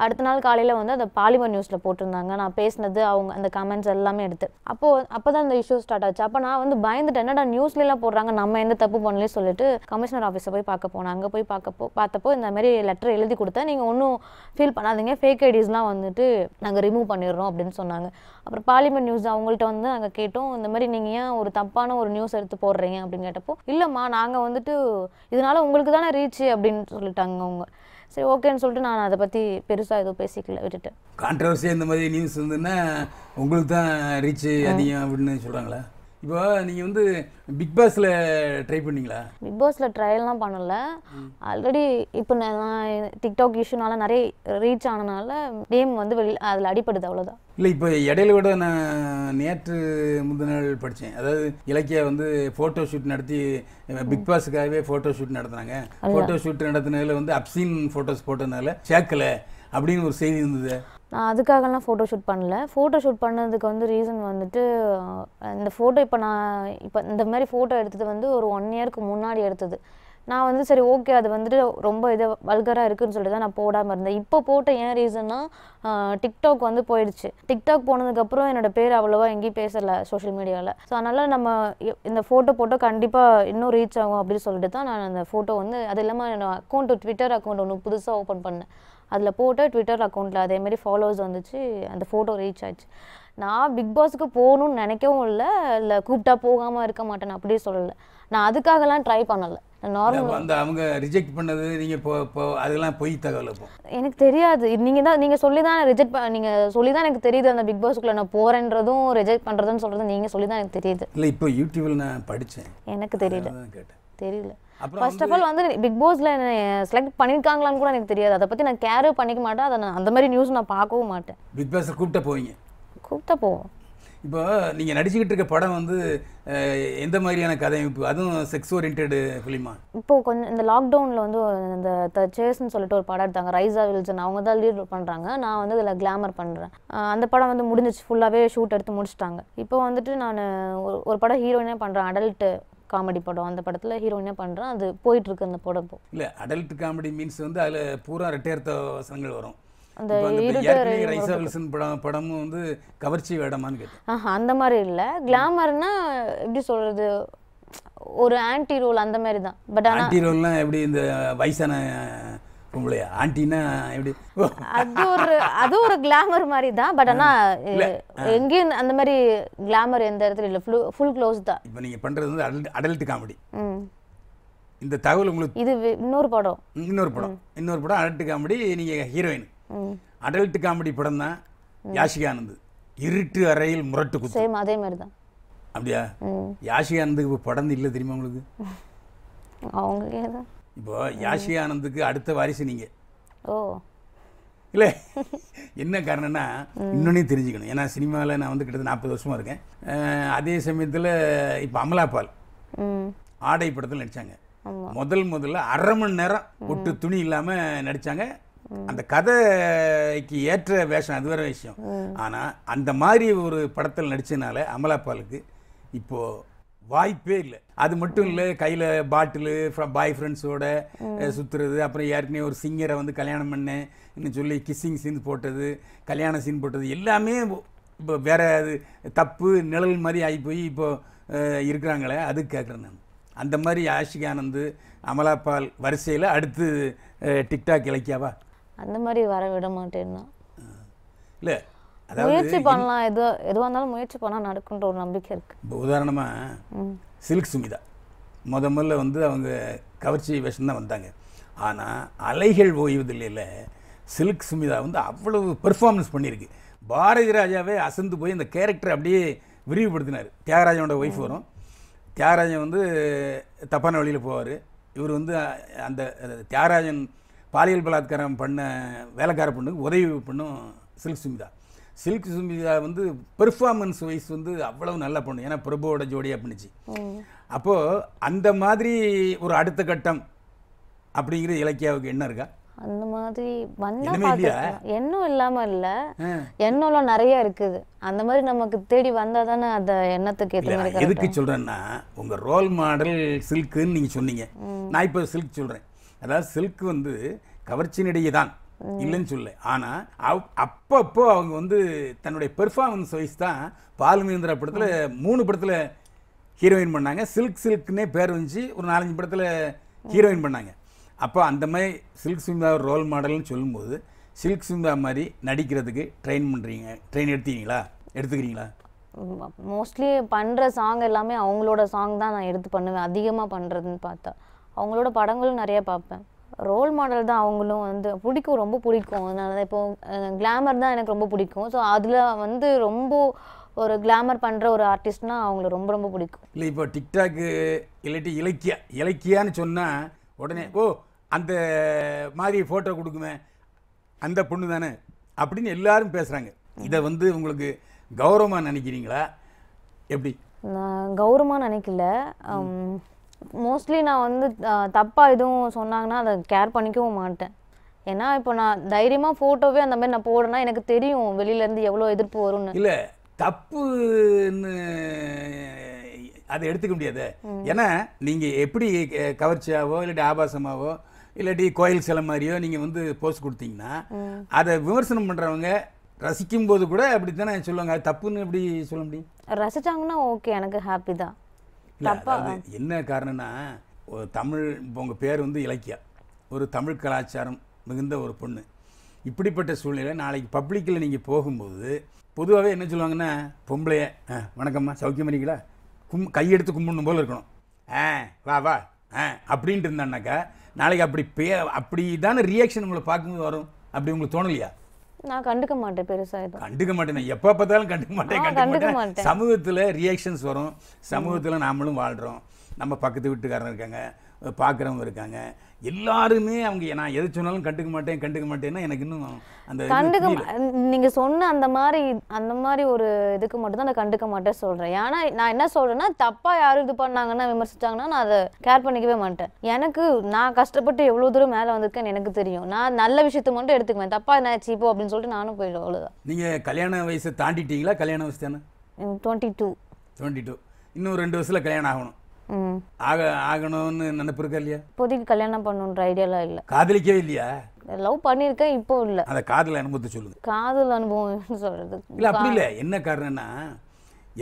அடுத்த நாள் காலையில் வந்து அதை பாலிமர் நியூஸில் போட்டிருந்தாங்க நான் பேசினது அவங்க அந்த கமெண்ட்ஸ் எல்லாமே எடுத்து அப்போது அப்போ தான் இந்த இஷ்யூ ஸ்டார்ட் ஆச்சு அப்போ நான் வந்து பயந்துட்டு என்னடா நியூஸ்லாம் போடுறாங்க நம்ம எந்த தப்பு பண்ணலே சொல்லிட்டு கமிஷனர் ஆஃபீஸை போய் பார்க்க போனேன் அங்கே போய் பார்க்கப்போ பார்த்தப்போ இந்த மாதிரி லெட்டர் எழுதி கொடுத்தா நீங்கள் ஒன்றும் ஃபீல் பண்ணாதீங்க ஃபேக் ஐடிஸ்லாம் வந்துட்டு நாங்கள் ரிமூவ் பண்ணிடுறோம் அப்படின்னு சொன்னாங்க அப்புறம் பாலிமர் நியூஸ் அவங்கள்ட்ட வந்து நாங்கள் கேட்டோம் இந்த மாதிரி நீங்கள் ஏன் ஒரு தப்பான ஒரு நியூஸ் எடுத்து போடுறீங்க அப்படின்னு கேட்டப்போ இல்லைம்மா நாங்கள் வந்துட்டு இதனால் உங்களுக்கு தானே ரீச் அப்படின்னு சொல்லிட்டாங்க அவங்க சரி ஓகேன்னு சொல்லிட்டு நான் அதை பற்றி பெருசாக எதுவும் பேசிக்கல விட்டுட்டேன்
கான்ட்ரவர்சி இந்த மாதிரி நியூஸ் வந்துன்னா உங்களுக்கு தான் ரீச் அதிகம் அப்படின்னு சொல்கிறாங்களா இப்போ நீங்கள் வந்து பிக் பாஸில் ட்ரை பண்ணீங்களா
பிக் பாஸில் ட்ரையல்லாம் பண்ணல ஆல்ரெடி இப்போ நான் டிக்டாக் இஷ்யூனால நிறைய ரீச் ஆனனால நேம் வந்து வெளி அதில் அடிப்படுது அவ்வளோதான்
இல்லை இப்போ இடையில விட நான் நேற்று முந்தினாள் படித்தேன் அதாவது இலக்கிய வந்து ஃபோட்டோ ஷூட் நடத்தி பிக் பாஸுக்காகவே ஃபோட்டோ ஷூட் நடத்துனாங்க ஃபோட்டோ ஷூட் நடத்தினதில் வந்து அப்சீன் ஃபோட்டோஸ் போட்டதுனால சேர்க்கலை அப்படின்னு ஒரு செய்தி இருந்தது
நான் அதுக்காகலாம் ஃபோட்டோ ஷூட் பண்ணல ஃபோட்டோ ஷூட் பண்ணதுக்கு வந்து ரீசன் வந்துட்டு இந்த ஃபோட்டோ இப்போ நான் இப்போ இந்த மாதிரி ஃபோட்டோ எடுத்தது வந்து ஒரு ஒன் இயருக்கு முன்னாடி எடுத்தது நான் வந்து சரி ஓகே அது வந்துட்டு ரொம்ப இது வல்கராக இருக்குதுன்னு சொல்லிட்டு தான் நான் போடாமல் இருந்தேன் இப்போ போட்ட ஏன் ரீசன்னா டிக்டாக் வந்து போயிடுச்சு டிக்டாக் போனதுக்கப்புறம் என்னோடய பேர் அவ்வளோவா எங்கேயும் பேசலை சோஷியல் மீடியாவில் ஸோ அதனால் நம்ம இந்த ஃபோட்டோ போட்டோ கண்டிப்பாக இன்னும் ரீச் ஆகும் அப்படின்னு சொல்லிட்டு தான் நான் அந்த ஃபோட்டோ வந்து அது இல்லாமல் என்னோடய அக்கௌண்ட்டு ட்விட்டர் அக்கௌண்ட் ஒன்று புதுசாக ஓப்பன் பண்ணேன் அதில் போட்டு ட்விட்டர் அக்கௌண்ட்டில் அதேமாரி ஃபாலோவர்ஸ் வந்துச்சு அந்த ஃபோட்டோ ரீச் ஆச்சு நான் பிக் பாஸுக்கு போகணும்னு நினைக்கவும் இல்லை இல்லை கூப்பிட்டா போகாமல் இருக்க மாட்டேன் அப்படியே சொல்லலை நான் அதுக்காகலாம் ட்ரை பண்ணலை நார்மல்
அவங்க ரிஜெக்ட் பண்ணது நீங்கள் இப்போ அதெல்லாம் பொய் தகவல்
எனக்கு தெரியாது நீங்கள் தான் நீங்கள் சொல்லி தான் ரிஜெக்ட் நீங்கள் சொல்லி தான் எனக்கு தெரியுது அந்த பிக் பாஸ்க்குள்ள நான் போகிறேன்றதும் ரிஜெக்ட் பண்ணுறதுன்னு சொல்கிறது நீங்கள் சொல்லி தான் எனக்கு தெரியுது
இல்லை இப்போ யூடியூபில் நான் படித்தேன் எனக்கு தெரியுது கேட்டேன் தெரியல ஃபர்ஸ்ட் ஆஃப் ஆல்
வந்து பிக் பாஸ்ல என்ன செலக்ட் பண்ணிருக்காங்களான்னு கூட எனக்கு தெரியாது அதை பத்தி நான் கேர் பண்ணிக்க மாட்டேன் அதை நான் அந்த மாதிரி நியூஸ் நான் பார்க்கவும் மாட்டேன்
பிக் பாஸ் கூப்பிட்ட போவீங்க
கூப்பிட்ட போவோம்
இப்போ நீங்கள் நடிச்சுக்கிட்டு இருக்க படம் வந்து எந்த மாதிரியான கதையமைப்பு அதுவும் செக்ஸ் ஓரியன்டு ஃபிலிமா
இப்போ கொஞ்சம் இந்த லாக்டவுனில் வந்து இந்த சேஸ்ன்னு சொல்லிட்டு ஒரு படம் எடுத்தாங்க ரைசா வில்சன் அவங்க தான் லீட் பண்ணுறாங்க நான் வந்து இதில் கிளாமர் பண்ணுறேன் அந்த படம் வந்து முடிஞ்சிச்சு ஃபுல்லாகவே ஷூட் எடுத்து முடிச்சிட்டாங்க இப்போ வந்துட்டு நான் ஒரு படம் ஹீரோயினே பண்ணுறேன் அடல்ட்டு காமெடி படம் அந்த படத்தில் ஹீரோயினாக பண்ணுறேன் அது போயிட்டுருக்கு அந்த படம்
இல்லை அடல்ட் காமெடி மீன்ஸ் வந்து அதில் பூரா ரெட்டையர்த்த வசனங்கள் வரும் அந்த படம் படமும் வந்து கவர்ச்சி வேடமான்னு
கேட்டேன் அந்த மாதிரி இல்லை கிளாமர்னா எப்படி சொல்கிறது ஒரு ஆன்டி ரோல் அந்த மாதிரி தான் பட் ஆனால் ஆன்டி
ரோல்லாம் எப்படி இந்த வயசான உங்களை ஆண்டினா எப்படி அது ஒரு அது
ஒரு கிளாமர் மாதிரி தான் பட் ஆனால் எங்கேயும் அந்த மாதிரி கிளாமர் எந்த இடத்துல இல்லை ஃபுல் ஃபுல் க்ளோஸ் தான்
இப்போ நீங்கள் பண்ணுறது வந்து அடல்ட் அடல்ட் காமெடி இந்த தகவல் உங்களுக்கு இது இன்னொரு படம் இன்னொரு படம் இன்னொரு படம் அடல்ட் காமெடி நீங்கள் ஹீரோயின் அடல்ட் காமெடி படம் தான் யாஷிகானந்த் இருட்டு அறையில் முரட்டு குத்து
சேம் அதே மாதிரி தான்
அப்படியா யாஷிகானந்துக்கு படம் இல்லை தெரியுமா உங்களுக்கு அவங்க இப்போ யாஷி ஆனந்துக்கு அடுத்த வாரிசு நீங்கள் ஓ இல்லை என்ன காரணம்னா இன்னொன்னே தெரிஞ்சுக்கணும் ஏன்னா சினிமாவில் நான் வந்து கிட்டத்தட்ட நாற்பது வருஷமாக இருக்கேன் அதே சமயத்தில் இப்போ அமலாபால் ஆடை படத்தில் நடித்தாங்க முதல் முதல்ல அரை மணி நேரம் ஒட்டு துணி இல்லாமல் நடித்தாங்க அந்த கதைக்கு ஏற்ற வேஷம் அது வேறு விஷயம் ஆனால் அந்த மாதிரி ஒரு படத்தில் அமலா அமலாபாலுக்கு இப்போது வாய்ப்பே இல்லை அது மட்டும் இல்லை கையில் பாட்டிலு பாய் ஃப்ரெண்ட்ஸோட சுற்றுறது அப்புறம் ஏற்கனவே ஒரு சிங்கரை வந்து கல்யாணம் பண்ணேன்னு சொல்லி கிஸ்ஸிங் சீன் போட்டது கல்யாண சீன் போட்டது எல்லாமே இப்போ வேற அது தப்பு நிழல் மாதிரி ஆகி போய் இப்போ இருக்கிறாங்களே அது கேட்குறேன் நான் அந்த மாதிரி ஆஷிக் ஆனந்த் அமலாபால் வரிசையில் அடுத்து டிக்டாக் இலக்கியாவா
அந்த மாதிரி வர விட மாட்டேன்னா
இல்லை முயற்சி பண்ணலாம்
எதுவாக இருந்தாலும் முயற்சி பண்ணால் நடக்குன்ற ஒரு நம்பிக்கை இருக்குது
இப்போ உதாரணமாக சில்க் சுமிதா முத முதல்ல வந்து அவங்க கவர்ச்சி வேஷம் தான் வந்தாங்க ஆனால் அலைகள் ஓய்வதில்லையில் சில்க் சுமிதா வந்து அவ்வளவு பெர்ஃபார்மன்ஸ் பண்ணியிருக்கு பாரதி ராஜாவே அசந்து போய் அந்த கேரக்டர் அப்படியே விரிவுபடுத்தினார் தியாகராஜனோட ஒய்ஃப் வரும் தியாகராஜன் வந்து தப்பான வழியில் போவார் இவர் வந்து அந்த தியாகராஜன் பாலியல் பலாத்காரம் பண்ண வேலைக்கார பொண்ணுக்கு உதவி பண்ணும் சில்க் சுமிதா சில்க் சுமிதா வந்து பெர்ஃபார்மன்ஸ் வைஸ் வந்து அவ்வளவு நல்லா பண்ணும் ஏன்னா பிரபுவோட ஜோடியாக பண்ணிச்சு அப்போது அந்த மாதிரி ஒரு அடுத்த கட்டம் அப்படிங்கிற இலக்கியாவுக்கு என்ன இருக்கா
அந்த மாதிரி வந்தா பார்த்துக்கலாம் எண்ணம் இல்லாம இல்ல எண்ணம்லாம் நிறைய இருக்குது அந்த மாதிரி நமக்கு தேடி வந்தா தானே அந்த எண்ணத்துக்கு ஏற்ற மாதிரி எதுக்கு
சொல்றேன்னா உங்க ரோல் மாடல் சில்க்குன்னு நீங்க சொன்னீங்க நான் இப்போ சில்க் சொல்றேன் அதாவது சில்க் வந்து கவர்ச்சி நடிகை தான் இல்லைன்னு சொல்ல ஆனால் அப்பப்போ அவங்க வந்து தன்னுடைய பெர்ஃபார்மன்ஸ் வைஸ் தான் பாலுமேந்திரா படத்தில் மூணு படத்தில் ஹீரோயின் பண்ணாங்க சில்க் சில்க்னே பேர் வந்துச்சு ஒரு நாலஞ்சு படத்தில் ஹீரோயின் பண்ணாங்க அப்போ அந்த மாதிரி சில்க் ஒரு ரோல் மாடல்னு சொல்லும்போது சில்க் சிம்பா மாதிரி நடிக்கிறதுக்கு ட்ரெயின் பண்ணுறீங்க ட்ரெயின் எடுத்தீங்களா எடுத்துக்கிறீங்களா
மோஸ்ட்லி பண்ணுற சாங் எல்லாமே அவங்களோட சாங் தான் நான் எடுத்து பண்ணுவேன் அதிகமாக பண்ணுறதுன்னு பார்த்தா அவங்களோட படங்களும் நிறையா பார்ப்பேன் ரோல் மாடல் தான் அவங்களும் வந்து பிடிக்கும் ரொம்ப பிடிக்கும் அதனால தான் இப்போது கிளாமர் தான் எனக்கு ரொம்ப பிடிக்கும் ஸோ அதில் வந்து ரொம்ப ஒரு கிளாமர் பண்ணுற ஒரு ஆர்டிஸ்ட்னா அவங்கள ரொம்ப ரொம்ப பிடிக்கும்
இல்லை இப்போ டிக்டாக்கு இல்லாட்டி இலக்கியா இலக்கியான்னு சொன்னால் உடனே ஓ அந்த மாதிரி ஃபோட்டோ கொடுக்குமே அந்த பொண்ணு தானே அப்படின்னு எல்லாரும் பேசுகிறாங்க இதை வந்து உங்களுக்கு கௌரவமாக நினைக்கிறீங்களா எப்படி
நான் கௌரவமாக நினைக்கல மோஸ்ட்லி நான் வந்து தப்பாக எதுவும் சொன்னாங்கன்னா அதை கேர் பண்ணிக்கவும் மாட்டேன் ஏன்னா இப்போ நான் தைரியமாக ஃபோட்டோவே அந்த மாதிரி நான் போடுறேன்னா எனக்கு தெரியும் வெளியிலேருந்து எவ்வளோ எதிர்ப்பு வரும்னு
இல்லை தப்புன்னு அதை எடுத்துக்க முடியாது ஏன்னா நீங்கள் எப்படி கவர்ச்சியாவோ இல்லாட்டி ஆபாசமாகவோ இல்லாட்டி கோயில் சில மாதிரியோ நீங்கள் வந்து போஸ்ட் கொடுத்தீங்கன்னா அதை விமர்சனம் பண்ணுறவங்க ரசிக்கும் போது கூட அப்படி தானே சொல்லுவாங்க அது தப்புன்னு எப்படி சொல்ல முடியும்
ரசித்தாங்கன்னா ஓகே எனக்கு ஹாப்பி தான்
என்ன காரணம்னா தமிழ் உங்கள் பேர் வந்து இலக்கியா ஒரு தமிழ் கலாச்சாரம் மிகுந்த ஒரு பொண்ணு இப்படிப்பட்ட சூழ்நிலை நாளைக்கு பப்ளிக்கில் நீங்கள் போகும்போது பொதுவாகவே என்ன சொல்லுவாங்கன்னா பொம்பளைய ஆ வணக்கம்மா சௌக்கியம் பண்ணீங்களா கும் கையெடுத்து கும்பிடணும் போல் இருக்கணும் ஆ வா வா ஆ அப்படின்ட்டு இருந்தான்னாக்கா நாளைக்கு அப்படி பே அப்படி தானே ரியாக்ஷன் உங்களை பார்க்கும்போது வரும் அப்படி உங்களுக்கு தோணலையா
நான் கண்டுக்க மாட்டேன் பெருசா எதுவும்
கண்டுக்க மாட்டேன் எப்போ பார்த்தாலும் கண்டுக்க மாட்டேன் கண்டுக்க மாட்டேன் சமூகத்தில் ரியாக்ஷன்ஸ் வரும் சமூகத்தில் நாமளும் வாழ்கிறோம் நம்ம பக்கத்து வீட்டுக்காரங்க இருக்காங்க பார்க்குறவங்க இருக்காங்க எல்லாருமே அவங்க நான் எது சொன்னாலும் கண்டுக்க மாட்டேன் கண்டுக்க மாட்டேன்னா எனக்கு இன்னும்
அந்த கண்டுக்க நீங்க சொன்ன அந்த மாதிரி அந்த மாதிரி ஒரு இதுக்கு மட்டும் தான் கண்டுக்க மாட்டேன் சொல்றேன் ஏன்னா நான் என்ன சொல்றேன்னா தப்பா யாரும் இது பண்ணாங்கன்னா விமர்சிச்சாங்கன்னா நான் அதை கேர் பண்ணிக்கவே மாட்டேன் எனக்கு நான் கஷ்டப்பட்டு எவ்வளவு தூரம் மேல வந்திருக்கேன்னு எனக்கு தெரியும் நான் நல்ல விஷயத்த மட்டும் எடுத்துக்குவேன் தப்பா என்ன சீப்போ அப்படின்னு சொல்லிட்டு நானும் போயிடும் அவ்வளவுதான்
நீங்க கல்யாண வயசு தாண்டிட்டீங்களா கல்யாண வயசு தானே டுவெண்ட்டி டூ டுவெண்ட்டி டூ இன்னும் ரெண்டு வருஷத்துல கல்யாணம் ஆகணும் ஆக ஆகணும்னு நினைப்பு இருக்கா இல்லையா
இப்போதைக்கு கல்யாணம் பண்ணுன்ற ஐடியாலாம் இல்லை
காதலிக்கவே இல்லையா
லவ் பண்ணியிருக்கேன் இப்போ இல்லை
அந்த காதல் அனுபவத்தை சொல்லுங்க
காதல் அனுபவம் சொல்றது இல்லை அப்படி இல்லை
என்ன காரணம்னா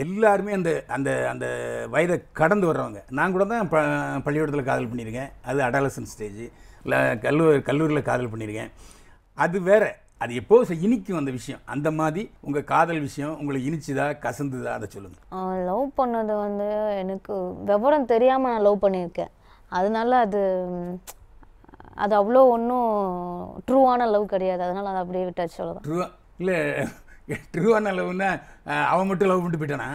எல்லாருமே அந்த அந்த அந்த வயதை கடந்து வர்றவங்க நான் கூட தான் ப பள்ளிக்கூடத்தில் காதல் பண்ணியிருக்கேன் அது அடாலசன் ஸ்டேஜ் இல்லை கல்லூரி கல்லூரியில் காதல் பண்ணியிருக்கேன் அது வேறு அது எப்போது இனிக்கும் அந்த விஷயம் அந்த மாதிரி உங்கள் காதல் விஷயம் உங்களுக்கு இனிச்சுதா கசந்துதா அதை
சொல்லுங்கள் லவ் பண்ணது வந்து எனக்கு விவரம் தெரியாமல் நான் லவ் பண்ணியிருக்கேன் அதனால அது அது அவ்வளோ ஒன்றும் ட்ரூவான லவ் கிடையாது அதனால் அதை அப்படியே விட்டாச்சு
அவ்வளோதான் இல்லை ட்ரூவான லவ்னா அவன் மட்டும் லவ் பண்ணிட்டு போயிட்டானா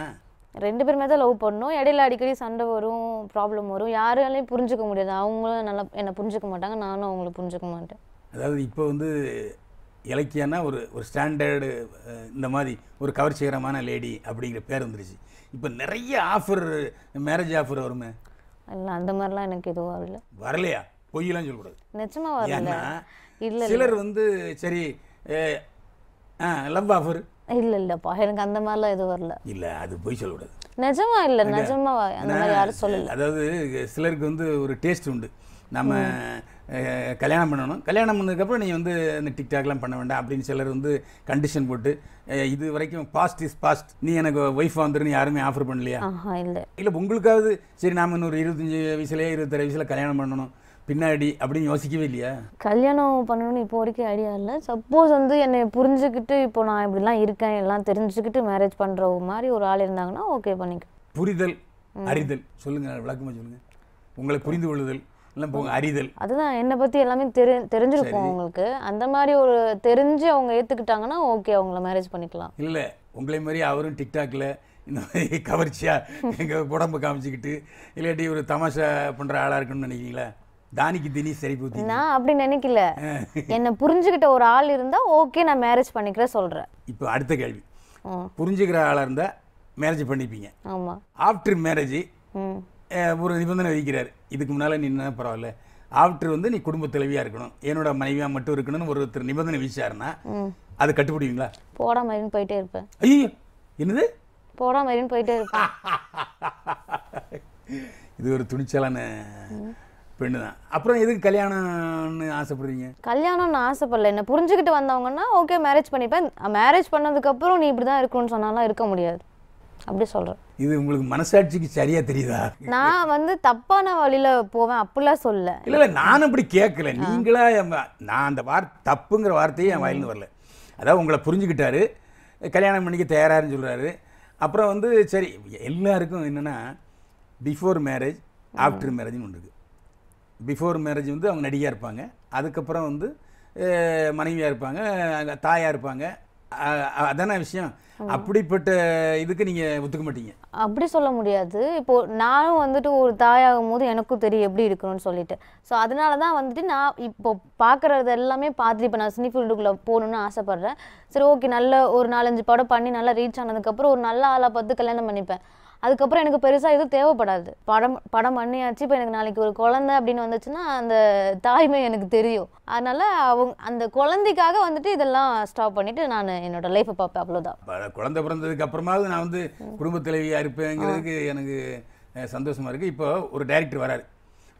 ரெண்டு பேருமே தான் லவ் பண்ணோம் இடையில அடிக்கடி சண்டை வரும் ப்ராப்ளம் வரும் யாராலையும் புரிஞ்சுக்க முடியாது அவங்களும் நல்லா என்னை புரிஞ்சுக்க மாட்டாங்க நானும் அவங்கள புரிஞ்சுக்க மாட்டேன்
அதாவது இப்போ வந்து இலக்கியன்னா ஒரு ஒரு ஸ்டாண்டர்டு இந்த மாதிரி ஒரு கவர்ச்சிகரமான லேடி அப்படிங்கிற பேர் வந்துருச்சு இப்போ நிறைய ஆஃபர் மேரேஜ் ஆஃபர் வருமே
இல்லை அந்த மாதிரிலாம் எனக்கு எதுவும் வரல
வரலையா பொய்யெல்லாம் சொல்லக்கூடாது நிச்சயமாக வரல இல்லை சிலர் வந்து சரி லவ் ஆஃபர்
இல்லை இல்லைப்பா எனக்கு அந்த மாதிரிலாம் எதுவும் வரல
இல்லை அது பொய் சொல்லக்கூடாது
நிஜமா இல்லை நிஜமா அந்த மாதிரி யாரும் சொல்லல
அதாவது சிலருக்கு வந்து ஒரு டேஸ்ட் உண்டு நம்ம கல்யாணம் பண்ணணும் கல்யாணம் பண்ணதுக்கப்புறம் நீங்கள் வந்து இந்த டிக்டாக்லாம் பண்ண வேண்டாம் அப்படின்னு சிலர் வந்து கண்டிஷன் போட்டு இது வரைக்கும் பாஸ்ட் இஸ் பாஸ்ட் நீ எனக்கு ஒய்ஃபாக வந்துருன்னு யாருமே ஆஃபர் பண்ணலையா இல்லை இல்லை உங்களுக்காவது சரி நாம் இன்னொரு இருபத்தஞ்சி வயசுலேயே இருபத்தரை வயசில் கல்யாணம் பண்ணணும் பின்னாடி அப்படின்னு யோசிக்கவே இல்லையா
கல்யாணம் பண்ணணும்னு இப்போ வரைக்கும் ஐடியா இல்லை சப்போஸ் வந்து என்னை புரிஞ்சுக்கிட்டு இப்போ நான் இப்படிலாம் இருக்கேன் எல்லாம் தெரிஞ்சுக்கிட்டு மேரேஜ் பண்ணுற மாதிரி ஒரு ஆள் இருந்தாங்கன்னா ஓகே பண்ணிக்க
புரிதல் அறிதல் சொல்லுங்கள் விளக்கமாக சொல்லுங்கள் உங்களை புரிந்து கொள்ளுதல் அறிதல்
அதுதான் என்னை பற்றி எல்லாமே தெரி தெரிஞ்சிருக்கும் அவங்களுக்கு அந்த மாதிரி ஒரு தெரிஞ்சு அவங்க ஏற்றுக்கிட்டாங்கன்னா ஓகே அவங்கள மேரேஜ் பண்ணிக்கலாம்
இல்லை உங்களை மாதிரி அவரும் டிக்டாக்ல இந்த மாதிரி கவர்ச்சியாக எங்கள் உடம்பு காமிச்சிக்கிட்டு இல்லாட்டி ஒரு தமாஷா பண்ணுற ஆளாக இருக்குன்னு நினைக்கிறீங்களா தானிக்கு தினி சரி
நான் அப்படி நினைக்கல என்னை புரிஞ்சுக்கிட்ட ஒரு ஆள் இருந்தால் ஓகே நான் மேரேஜ் பண்ணிக்கிறேன் சொல்கிறேன்
இப்போ அடுத்த கேள்வி புரிஞ்சுக்கிற ஆளாக இருந்தால் மேரேஜ் பண்ணிப்பீங்க ஆமாம் ஆஃப்டர் மேரேஜ் ஒரு நிபந்தனை வைக்கிறார் இதுக்கு முன்னால் நீ என்ன பரவாயில்ல ஆஃப்டர் வந்து நீ குடும்ப தலைவியாக இருக்கணும் என்னோட மனைவியாக மட்டும் இருக்கணும்னு ஒருத்தர் நிபந்தனை வீச்சார்னா அது கட்டுப்பிடிவீங்களா
போடா மாதிரி போயிட்டே இருப்பேன்
ஐயோ என்னது
போடா மாதிரி போயிட்டே இருப்பேன்
இது ஒரு துணிச்சலான பெண்ணு தான் அப்புறம் எதுக்கு கல்யாணம்னு ஆசைப்படுறீங்க
கல்யாணம்னு ஆசைப்படல என்ன புரிஞ்சுக்கிட்டு வந்தவங்கன்னா ஓகே மேரேஜ் பண்ணிப்பேன் மேரேஜ் பண்ணதுக்கப்புறம் நீ இப்படி தான் இருக்கணும்னு சொன்னாலாம் இருக்க முடியாது அப்படி சொல்கிறேன்
இது உங்களுக்கு மனசாட்சிக்கு சரியாக தெரியுதா
நான் வந்து தப்பான வழியில் போவேன் அப்படிலாம் சொல்ல இல்லை இல்லை
நான் அப்படி கேட்கல நீங்களா நான் அந்த வார்த்தை தப்புங்கிற வார்த்தையே என் வாயிலிருந்து வரல அதாவது உங்களை புரிஞ்சுக்கிட்டாரு கல்யாணம் பண்ணிக்க தயாராருன்னு சொல்கிறாரு அப்புறம் வந்து சரி எல்லாருக்கும் என்னென்னா பிஃபோர் மேரேஜ் ஆஃப்டர் மேரேஜ்னு ஒன்று இருக்குது பிஃபோர் மேரேஜ் வந்து அவங்க நடிகையாக இருப்பாங்க அதுக்கப்புறம் வந்து மனைவியாக இருப்பாங்க தாயாக இருப்பாங்க அதான விஷயம் அப்படிப்பட்ட இதுக்கு நீங்க ஒத்துக்க மாட்டீங்க
அப்படி சொல்ல முடியாது இப்போ நானும் வந்துட்டு ஒரு தாயாகும் போது எனக்கும் தெரியும் எப்படி இருக்கணும்னு சொல்லிட்டு ஸோ அதனால தான் வந்துட்டு நான் இப்போ பார்க்குறது எல்லாமே பார்த்துட்டு இப்போ நான் சினி ஃபீல்டுக்குள்ளே போகணும்னு ஆசைப்பட்றேன் சரி ஓகே நல்ல ஒரு நாலஞ்சு படம் பண்ணி நல்லா ரீச் ஆனதுக்கப்புறம் ஒரு நல்ல ஆளாக பார்த்து கல்யாணம் பண்ணிப்பேன் அதுக்கப்புறம் எனக்கு பெருசாக எதுவும் தேவைப்படாது படம் படம் பண்ணியாச்சு இப்போ எனக்கு நாளைக்கு ஒரு குழந்தை அப்படின்னு வந்துச்சுன்னா அந்த தாய்மை எனக்கு தெரியும் அதனால் அவங்க அந்த குழந்தைக்காக வந்துட்டு இதெல்லாம் ஸ்டாப் பண்ணிவிட்டு நான் என்னோடய லைஃப்பை பார்ப்பேன் அவ்வளோதான்
குழந்தை பிறந்ததுக்கு அப்புறமாவது நான் வந்து குடும்ப தலைவியாக இருப்பேங்கிறதுக்கு எனக்கு சந்தோஷமாக இருக்குது இப்போ ஒரு டேரக்டர் வராரு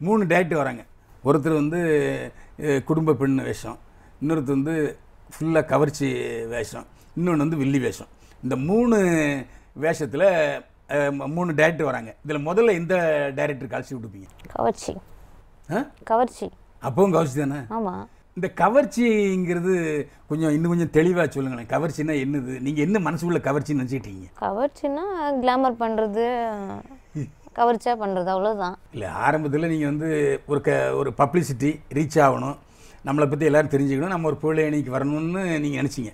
மூணு டேரக்டர் வராங்க ஒருத்தர் வந்து குடும்ப பெண் வேஷம் இன்னொருத்தர் வந்து ஃபுல்லாக கவர்ச்சி வேஷம் இன்னொன்று வந்து வில்லி வேஷம் இந்த மூணு வேஷத்தில் மூணு டேரக்டர் வராங்க இதில் முதல்ல எந்த டேரக்டர் கழிச்சு விட்டுப்பீங்க கவர்ச்சி கவர்ச்சி அப்பவும் கவர்ச்சி தானே ஆமாம் இந்த கவர்ச்சிங்கிறது கொஞ்சம் இன்னும் கொஞ்சம் தெளிவாக சொல்லுங்களேன் கவர்ச்சின்னா என்னது நீங்கள் என்ன மனசுக்குள்ள கவர்ச்சின்னு நினச்சிக்கிட்டீங்க
கவர்ச்சின்னா கிளாமர் பண்ணுறது கவர்ச்சியாக பண்ணுறது அவ்வளோதான்
இல்லை ஆரம்பத்தில் நீங்கள் வந்து ஒரு க ஒரு பப்ளிசிட்டி ரீச் ஆகணும் நம்மளை பற்றி எல்லோரும் தெரிஞ்சுக்கணும் நம்ம ஒரு பொருளை அணிக்கு வரணும்னு நீங்கள் நினச்சிங்க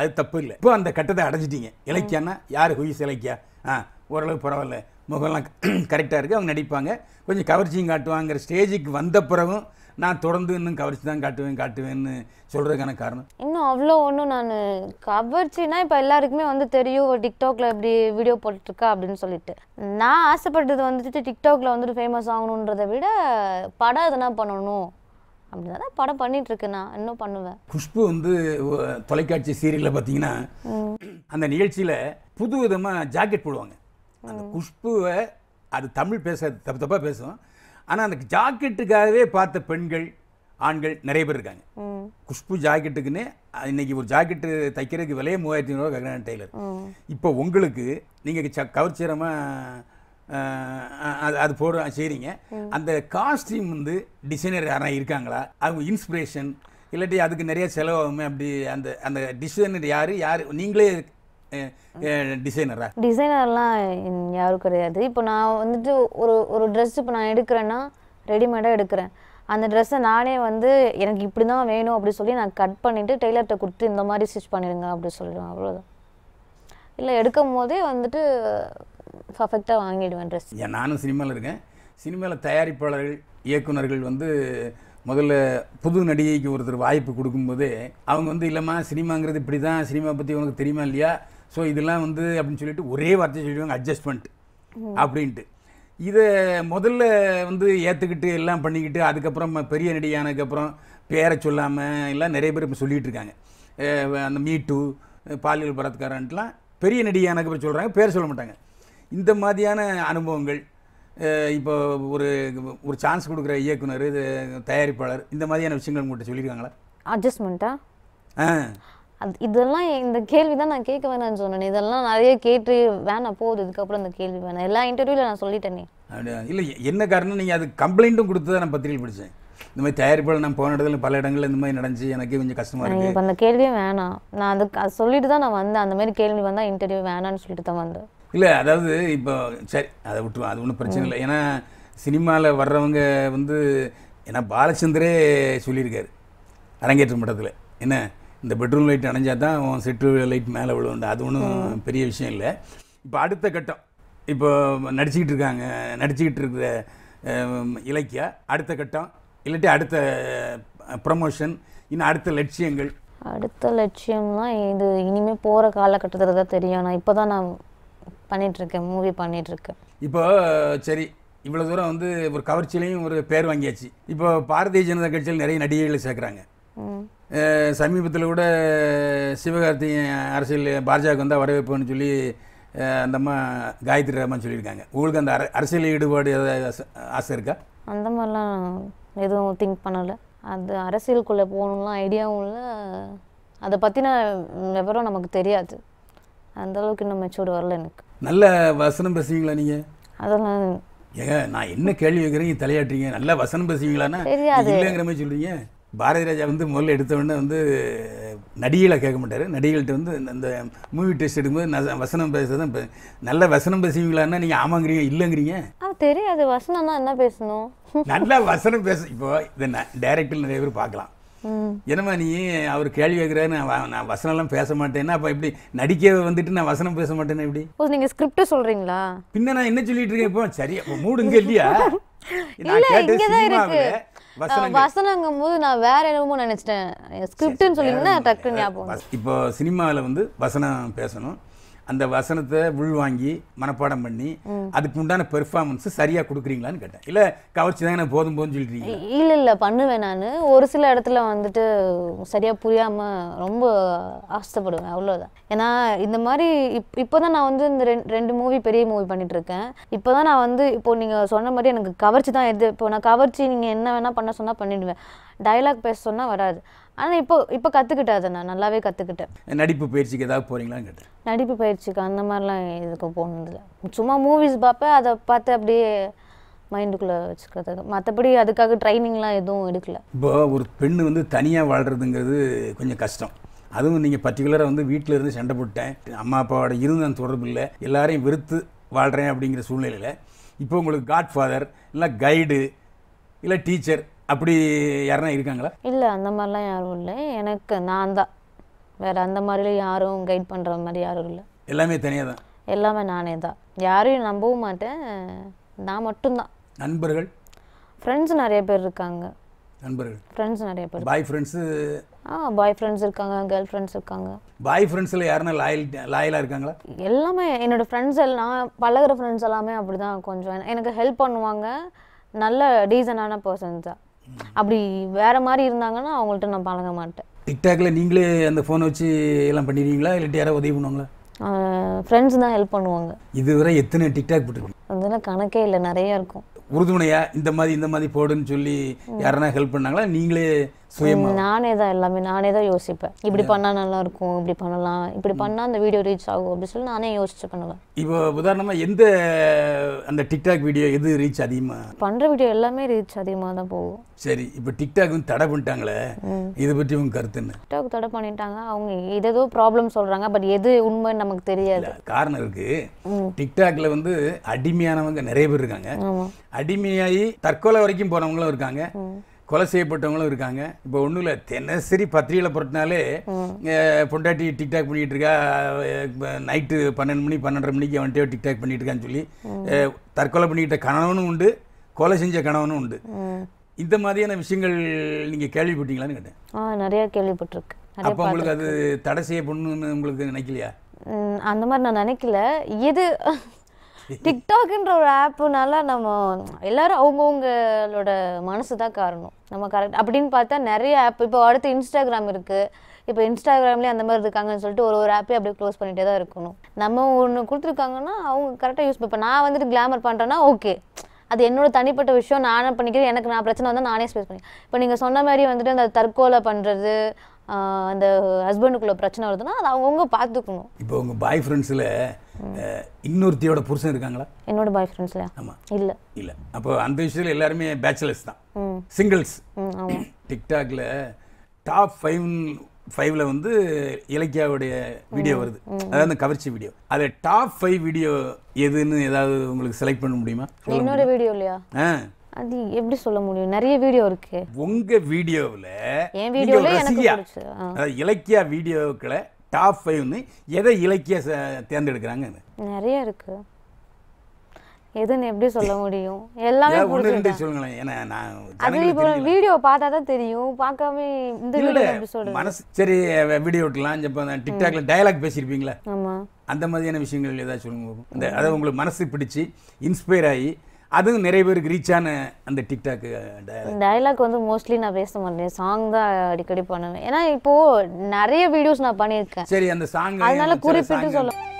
அது தப்பு இல்லை இப்போ அந்த கட்டத்தை அடைஞ்சிட்டிங்க இலக்கியானா யார் ஹுயிஸ் இலக்கியா ஆ ஓரளவு பரவாயில்ல முகம்லாம் கரெக்டாக இருக்குது அவங்க நடிப்பாங்க கொஞ்சம் கவர்ச்சியும் காட்டுவாங்கிற ஸ்டேஜுக்கு வந்த பிறகும் நான் தொடர்ந்து இன்னும் கவர்ச்சி தான் காட்டுவேன் காட்டுவேன்னு சொல்கிறதுக்கான காரணம்
இன்னும் அவ்வளோ ஒன்றும் நான் கவர்ச்சினா இப்போ எல்லாருக்குமே வந்து தெரியும் டிக்டாக்ல இப்படி வீடியோ போட்டுருக்கா அப்படின்னு சொல்லிட்டு நான் ஆசைப்பட்டது வந்துட்டு டிக்டாக்ல வந்துட்டு ஃபேமஸ் ஆகணுன்றதை விட படம் எதனா பண்ணணும் அப்படின்னா தான் படம் பண்ணிட்டு இருக்கு நான் இன்னும் பண்ணுவேன்
குஷ்பு வந்து தொலைக்காட்சி சீரியலில் பார்த்தீங்கன்னா அந்த நிகழ்ச்சியில் புது விதமாக ஜாக்கெட் போடுவாங்க அந்த குஷ்புவை அது தமிழ் பேச தப்பு தப்பாக பேசும் ஆனால் அந்த ஜாக்கெட்டுக்காகவே பார்த்த பெண்கள் ஆண்கள் நிறைய பேர் இருக்காங்க குஷ்பு ஜாக்கெட்டுக்குன்னு இன்னைக்கு ஒரு ஜாக்கெட்டு தைக்கிறதுக்கு விலையே மூவாயிரத்தி ஐநூறுவா கங்கனா டெய்லர் இப்போ உங்களுக்கு நீங்கள் கவர்ச்சிரமாக அது அது போட செய்கிறீங்க அந்த காஸ்டியூம் வந்து டிசைனர் யாரா இருக்காங்களா அவங்க இன்ஸ்பிரேஷன் இல்லாட்டி அதுக்கு நிறைய செலவாகுமே அப்படி அந்த அந்த டிசைனர் யார் யார் நீங்களே டிசைனரா
டிசைனர்லாம் யாரும் கிடையாது இப்போ நான் வந்துட்டு ஒரு ஒரு ட்ரெஸ் இப்போ நான் எடுக்கிறேன்னா ரெடிமேடாக எடுக்கிறேன் அந்த ட்ரெஸ்ஸை நானே வந்து எனக்கு இப்படி தான் வேணும் அப்படின்னு சொல்லி நான் கட் பண்ணிவிட்டு டெய்லர்கிட்ட கொடுத்து இந்த மாதிரி ஸ்டிச் பண்ணிடுங்க அப்படின்னு சொல்லிடுவேன் அவ்வளோதான் இல்லை எடுக்கும் போதே வந்துட்டு பர்ஃபெக்டாக வாங்கிடுவேன் ட்ரெஸ்
நானும் சினிமாவில் இருக்கேன் சினிமாவில் தயாரிப்பாளர்கள் இயக்குநர்கள் வந்து முதல்ல புது நடிகைக்கு ஒருத்தர் வாய்ப்பு கொடுக்கும்போது அவங்க வந்து இல்லைம்மா சினிமாங்கிறது இப்படி தான் சினிமா பற்றி உனக்கு தெரியுமா இல்லையா ஸோ இதெல்லாம் வந்து அப்படின்னு சொல்லிட்டு ஒரே வார்த்தையை சொல்லிடுவாங்க அட்ஜஸ்ட்மெண்ட் அப்படின்ட்டு இதை முதல்ல வந்து ஏற்றுக்கிட்டு எல்லாம் பண்ணிக்கிட்டு அதுக்கப்புறம் பெரிய நடிகானதுக்கப்புறம் பேரை சொல்லாமல் எல்லாம் நிறைய பேர் இப்போ சொல்லிகிட்டு இருக்காங்க அந்த மீட்டு பாலியல் பலாத்காரன்ட்டுலாம் பெரிய நடிகானதுக்கப்புறம் சொல்கிறாங்க பேர் சொல்ல மாட்டாங்க இந்த மாதிரியான அனுபவங்கள் இப்போ ஒரு ஒரு சான்ஸ் கொடுக்குற இயக்குனர் தயாரிப்பாளர் இந்த மாதிரியான விஷயங்கள் உங்கள்கிட்ட சொல்லியிருக்காங்களா அட்ஜஸ்ட்மெண்ட்டா ஆ
அது இதெல்லாம் இந்த கேள்வி தான் நான் கேட்க வேணாம்னு சொன்னேன் இதெல்லாம் நிறைய கேட்டு வேணாம் போகுது இதுக்கப்புறம் இந்த கேள்வி வேணாம் எல்லா இன்டர்வியூவில் நான் சொல்லிட்டேனே
இல்லை என்ன காரணம் நீங்கள் அது கம்ப்ளைண்ட்டும் கொடுத்து தான் நான் பத்திரிகை படித்தேன் இந்த மாதிரி தயாரிப்பில் நான் போன இடத்துல பல இடங்களில் இந்த மாதிரி நடந்துச்சு எனக்கு கொஞ்சம் கஷ்டமாக இருக்குது இப்போ அந்த
கேள்வியே வேணாம் நான் அதை அது சொல்லிட்டு தான் நான் வந்தேன் அந்த மாதிரி கேள்வி வந்தால் இன்டர்வியூ வேணாம்னு சொல்லிட்டு தான் வந்தேன்
இல்லை அதாவது இப்போ சரி அதை விட்டுவோம் அது ஒன்றும் பிரச்சனை இல்லை ஏன்னா சினிமாவில் வர்றவங்க வந்து ஏன்னா பாலச்சந்தரே சொல்லியிருக்காரு அரங்கேற்ற மட்டத்தில் என்ன இந்த பெட்ரோல் லைட் அணைஞ்சால் தான் செட்ரு லைட் மேலே விழுவுண்டு அது ஒன்றும் பெரிய விஷயம் இல்லை இப்போ அடுத்த கட்டம் இப்போ நடிச்சுக்கிட்டு இருக்காங்க நடிச்சுக்கிட்டு இருக்கிற இலக்கிய அடுத்த கட்டம் இல்லாட்டி அடுத்த ப்ரமோஷன் இன்னும் அடுத்த லட்சியங்கள்
அடுத்த லட்சியம்னா இது இனிமேல் போகிற காலகட்டத்தில் தான் தெரியும் நான் இப்போ தான் நான் பண்ணிகிட்ருக்கேன் மூவி பண்ணிகிட்ருக்கேன்
இப்போ சரி இவ்வளோ தூரம் வந்து ஒரு கவர்ச்சியிலையும் ஒரு பேர் வாங்கியாச்சு இப்போ பாரதிய ஜனதா கட்சியில் நிறைய நடிகைகளை சேர்க்குறாங்க சமீபத்தில் கூட சிவகார்த்திகை அரசியல் பாஜக வந்தால் வரவேற்புன்னு சொல்லி அந்தம்மா காயத்ரி அம்மா சொல்லியிருக்காங்க உங்களுக்கு அந்த அரசியல் ஈடுபாடு ஆசை இருக்கா
அந்த மாதிரிலாம் எதுவும் திங்க் பண்ணலை அது அரசியலுக்குள்ளே போகணும்லாம் ஐடியாவும் இல்லை அதை பற்றின விவரம் நமக்கு தெரியாது அந்தளவுக்கு இன்னும் மெச்சூர் வரல எனக்கு
நல்ல வசனம் பேசுவீங்களா நீங்கள்
அதெல்லாம் ஏங்க
நான் என்ன கேள்வி வைக்கிறேன் தலையாட்டுறீங்க நல்லா வசனம் பேசுவீங்களான்னா இல்லைங்கிற மாதிரி சொல்கிறீங்க பாரதி ராஜா வந்து முதல்ல எடுத்தவொடனே வந்து நடிகளை கேட்க மாட்டார் நடிகள்கிட்ட வந்து அந்த மூவி டெஸ்ட் எடுக்கும்போது ந வசனம் பேசுறதான் நல்ல வசனம் பேசுவீங்களான்னா நீங்கள் ஆமாங்கிறீங்க இல்லைங்கிறீங்க
தெரியாது தான் என்ன பேசணும் நல்லா
வசனம் பேச இப்போ இதை டைரக்டில் நிறைய பேர் பார்க்கலாம் என்னம்மா நீ அவர் கேள்வி கேட்குறாரு நான் நான் வசனம்லாம் பேச மாட்டேன்னா அப்போ இப்படி நடிக்க வந்துட்டு நான் வசனம் பேச மாட்டேன்னா எப்படி
ஓ நீங்கள் ஸ்கிரிப்ட் சொல்கிறீங்களா
பின்ன நான் என்ன சொல்லிட்டு இருக்கேன் இப்போ சரியா மூடுங்க இல்லையா
நான் கேட்ட வசனங்கும் போது நான் வேற என்னமோ நினைச்சிட்டேன் ஸ்கிரிப்ட்னு சொல்லியிருந்தேன் டக்குன்னு ஞாபகம்
இப்போ சினிமாவில் வந்து வசனம் பேசணும் அந்த வசனத்தை உள்வாங்கி மனப்பாடம் பண்ணி அதுக்கு உண்டான பெர்ஃபார்மன்ஸ் சரியா கொடுக்குறீங்களான்னு கேட்டேன் இல்ல கவர்ச்சி தான் போதும் போதும் சொல்றீங்க
இல்ல இல்ல பண்ணுவேன் நான் ஒரு சில இடத்துல வந்துட்டு சரியா புரியாம ரொம்ப ஆசைப்படுவேன் அவ்வளவுதான் ஏன்னா இந்த மாதிரி இப் இப்போதான் நான் வந்து இந்த ரெண்டு மூவி பெரிய மூவி பண்ணிட்டு இருக்கேன் இப்போதான் நான் வந்து இப்போ நீங்க சொன்ன மாதிரி எனக்கு கவர்ச்சி தான் எது இப்போ நான் கவர்ச்சி நீங்க என்ன வேணா பண்ண சொன்னா பண்ணிடுவேன் டைலாக் பேச சொன்னா வராது ஆனால் இப்போ இப்போ கற்றுக்கிட்டேன் அதை நான் நல்லாவே கற்றுக்கிட்டேன்
நடிப்பு பயிற்சிக்கு ஏதாவது போகிறீங்களான்னு கேட்டேன்
நடிப்பு பயிற்சிக்கு அந்த மாதிரிலாம் இதுக்கு போனதில்லை சும்மா மூவிஸ் பார்ப்பேன் அதை பார்த்து அப்படியே மைண்டுக்குள்ளே வச்சுக்கிறது மற்றபடி அதுக்காக ட்ரைனிங்லாம் எதுவும் எடுக்கல
இப்போ ஒரு பெண் வந்து தனியாக வாழ்கிறதுங்கிறது கொஞ்சம் கஷ்டம் அதுவும் நீங்கள் பர்டிகுலராக வந்து வீட்டில் இருந்து சண்டை போட்டேன் அம்மா அப்பாவோட இருந்து நான் தொடர்பு இல்லை எல்லாரையும் வெறுத்து வாழ்கிறேன் அப்படிங்கிற சூழ்நிலையில் இப்போ உங்களுக்கு காட் ஃபாதர் இல்லை கைடு இல்லை டீச்சர் அப்படி யாரா இருக்காங்களா
இல்லை அந்த மாதிரிலாம் யாரும் இல்லை எனக்கு நான் தான் வேறு அந்த மாதிரிலாம் யாரும் கைட் பண்ணுற மாதிரி யாரும் இல்லை
எல்லாமே தனியாக தான்
எல்லாமே நானே தான் யாரையும் நம்பவும் மாட்டேன் நான் மட்டும்தான் நண்பர்கள் ஃப்ரெண்ட்ஸ் நிறைய பேர் இருக்காங்க நண்பர்கள் ஃப்ரெண்ட்ஸ் நிறைய பேர் பாய் ஃப்ரெண்ட்ஸ் ஆ பாய் ஃப்ரெண்ட்ஸ் இருக்காங்க கேர்ள் ஃப்ரெண்ட்ஸ் இருக்காங்க
பாய் ஃப்ரெண்ட்ஸில் யாரனா லாயல் லாயலா இருக்காங்களா
எல்லாமே என்னோட ஃப்ரெண்ட்ஸ் எல்லாம் நான் பழகிற ஃப்ரெண்ட்ஸ் எல்லாமே அப்படிதான் கொஞ்சம் எனக்கு ஹெல்ப் பண்ணுவாங்க நல்ல டீசனான பர்சன்ஸ் தான் அப்படி வேற மாதிரி இருந்தாங்கன்னா அவங்கள்ட்ட நான் பழக மாட்டேன்
டிக்டாக்ல நீங்களே அந்த ஃபோனை வச்சு எல்லாம் பண்ணிடுவீங்களா இல்லாட்டி யாராவது உதவி பண்ணுவாங்களா
ஃப்ரெண்ட்ஸ் தான் ஹெல்ப் பண்ணுவாங்க
இதுவரை எத்தனை டிக்டாக் போட்டுருக்கோம்
அதெல்லாம் கணக்கே இல்லை நிறைய இருக்கும்
உறுதுணையா இந்த மாதிரி இந்த மாதிரி போடுன்னு சொல்லி யாரனா ஹெல்ப் பண்ணாங்களா நீங்களே
நானே தான் எல்லாமே நானே தான் யோசிப்பேன் இப்படி பண்ணால் நல்லா இருக்கும் இப்படி பண்ணலாம் இப்படி பண்ணால் அந்த வீடியோ ரீச் ஆகும் அப்படின்னு சொல்லி நானே யோசிச்சு பண்ணலாம்
இப்போ உதாரணமாக எந்த அந்த டிக்டாக் வீடியோ எது ரீச் அதிகமாக
பண்ணுற வீடியோ எல்லாமே ரீச் அதிகமாக தான் போகும்
சரி இப்போ டிக்டாக் வந்து தடை பண்ணிட்டாங்களே இதை பற்றி உங்க கருத்து என்ன
டிக்டாக் தடை பண்ணிட்டாங்க அவங்க ஏதேதோ ப்ராப்ளம் சொல்கிறாங்க பட் எது உண்மைன்னு நமக்கு தெரியாது
காரணம் இருக்கு டிக்டாக்ல வந்து அடிமையானவங்க நிறைய பேர் இருக்காங்க அடிமையாகி தற்கொலை வரைக்கும் போனவங்களும் இருக்காங்க கொலை செய்யப்பட்டவங்களும் இருக்காங்க இப்போ ஒன்றும் இல்லை தினசரி பத்திரிகையில் புரட்டினாலே பொண்டாட்டி டிக்டாக் பண்ணிகிட்டு இருக்கா நைட்டு பன்னெண்டு மணி பன்னெண்டரை மணிக்கு அவன்ட்டே டிக்டாக் பண்ணிட்டு இருக்கான்னு சொல்லி தற்கொலை பண்ணிக்கிட்ட கணவனும் உண்டு கொலை செஞ்ச கணவனும் உண்டு இந்த மாதிரியான விஷயங்கள் நீங்கள் கேள்விப்பட்டீங்களான்னு
கேட்டேன் நிறைய கேள்விப்பட்டிருக்கு அப்போ உங்களுக்கு அது
தடை செய்யப்படணும்னு உங்களுக்கு நினைக்கலையா
அந்த மாதிரி நான் நினைக்கல எது டிக்டாக்ன்ற ஒரு ஆப்புனால நம்ம எல்லாரும் அவங்கவுங்களோட மனசு தான் காரணம் நம்ம கரெக்ட் அப்படின்னு பார்த்தா நிறைய ஆப் இப்போ அடுத்து இன்ஸ்டாகிராம் இருக்குது இப்போ இன்ஸ்டாகிராம்லேயே அந்த மாதிரி இருக்காங்கன்னு சொல்லிட்டு ஒரு ஒரு ஆப்பே அப்படியே க்ளோஸ் பண்ணிகிட்டே தான் இருக்கணும் நம்ம ஒன்று கொடுத்துருக்காங்கன்னா அவங்க கரெக்டாக யூஸ் இப்போ நான் வந்துட்டு கிளாமர் பண்ணுறேன்னா ஓகே அது என்னோட தனிப்பட்ட விஷயம் நானே பண்ணிக்கிறேன் எனக்கு நான் பிரச்சனை வந்தால் நானே ஸ்பேஸ் பண்ணிக்கிறேன் இப்போ நீங்கள் சொன்ன மாதிரி வந்துட்டு அந்த தற்கொலை பண்ணுறது அந்த ஹஸ்பண்டுக்குள்ளே பிரச்சனை வருதுன்னா அது அவங்கவுங்க பார்த்துக்கணும்
இப்போ உங்கள் பாய் ஃப்ரெண்ட்ஸில் இன்னொருத்தியோட புருஷன் இருக்காங்களா
என்னோட பாய் ஃப்ரெண்ட்ஸ்ல ஆமா இல்ல
இல்ல அப்போ அந்த விஷயத்துல எல்லாருமே பேச்சுலர்ஸ் தான் சிங்கிள்ஸ் டிக்டாக்ல டாப் ஃபைவ் ஃபைவ்ல வந்து இலக்கியாவுடைய வீடியோ வருது அதாவது அந்த கவர்ச்சி வீடியோ அது டாப் ஃபைவ் வீடியோ எதுன்னு ஏதாவது உங்களுக்கு செலக்ட் பண்ண முடியுமா என்னோட வீடியோ இல்லையா
அது எப்படி சொல்ல முடியும் நிறைய வீடியோ இருக்கு
உங்க வீடியோவில் என் வீடியோவில் எனக்கு இலக்கியா வீடியோக்களை டாப் ஃபைவ்னு எதை இலக்கிய தேர்ந்தெடுக்கிறாங்க
நிறைய இருக்கு எதுன்னு எப்படி சொல்ல முடியும் எல்லாமே
சொல்லுங்களேன் ஏன்னா நான்
வீடியோ பார்த்தா தான் தெரியும் பார்க்காம இந்த மனசு
சரி வீடியோ விட்டுலாம் இப்போ டிக்டாக்ல டயலாக் பேசியிருப்பீங்களா ஆமா அந்த மாதிரியான விஷயங்கள் ஏதாவது சொல்லுங்க இந்த அதாவது உங்களுக்கு மனசு பிடிச்சி இன்ஸ்பயர் ஆகி அதுவும் நிறைய பேருக்கு ரீச் ஆன அந்த டிக்டாக்
டைலாக் வந்து மோஸ்ட்லி நான் பேச மாட்டேன் சாங் தான் அடிக்கடி பண்ணுவேன் ஏன்னா இப்போ நிறைய வீடியோஸ் நான் பண்ணியிருக்கேன் சரி அந்த சாங் அதனால குறிப்பிட்டு சொல்லுவேன்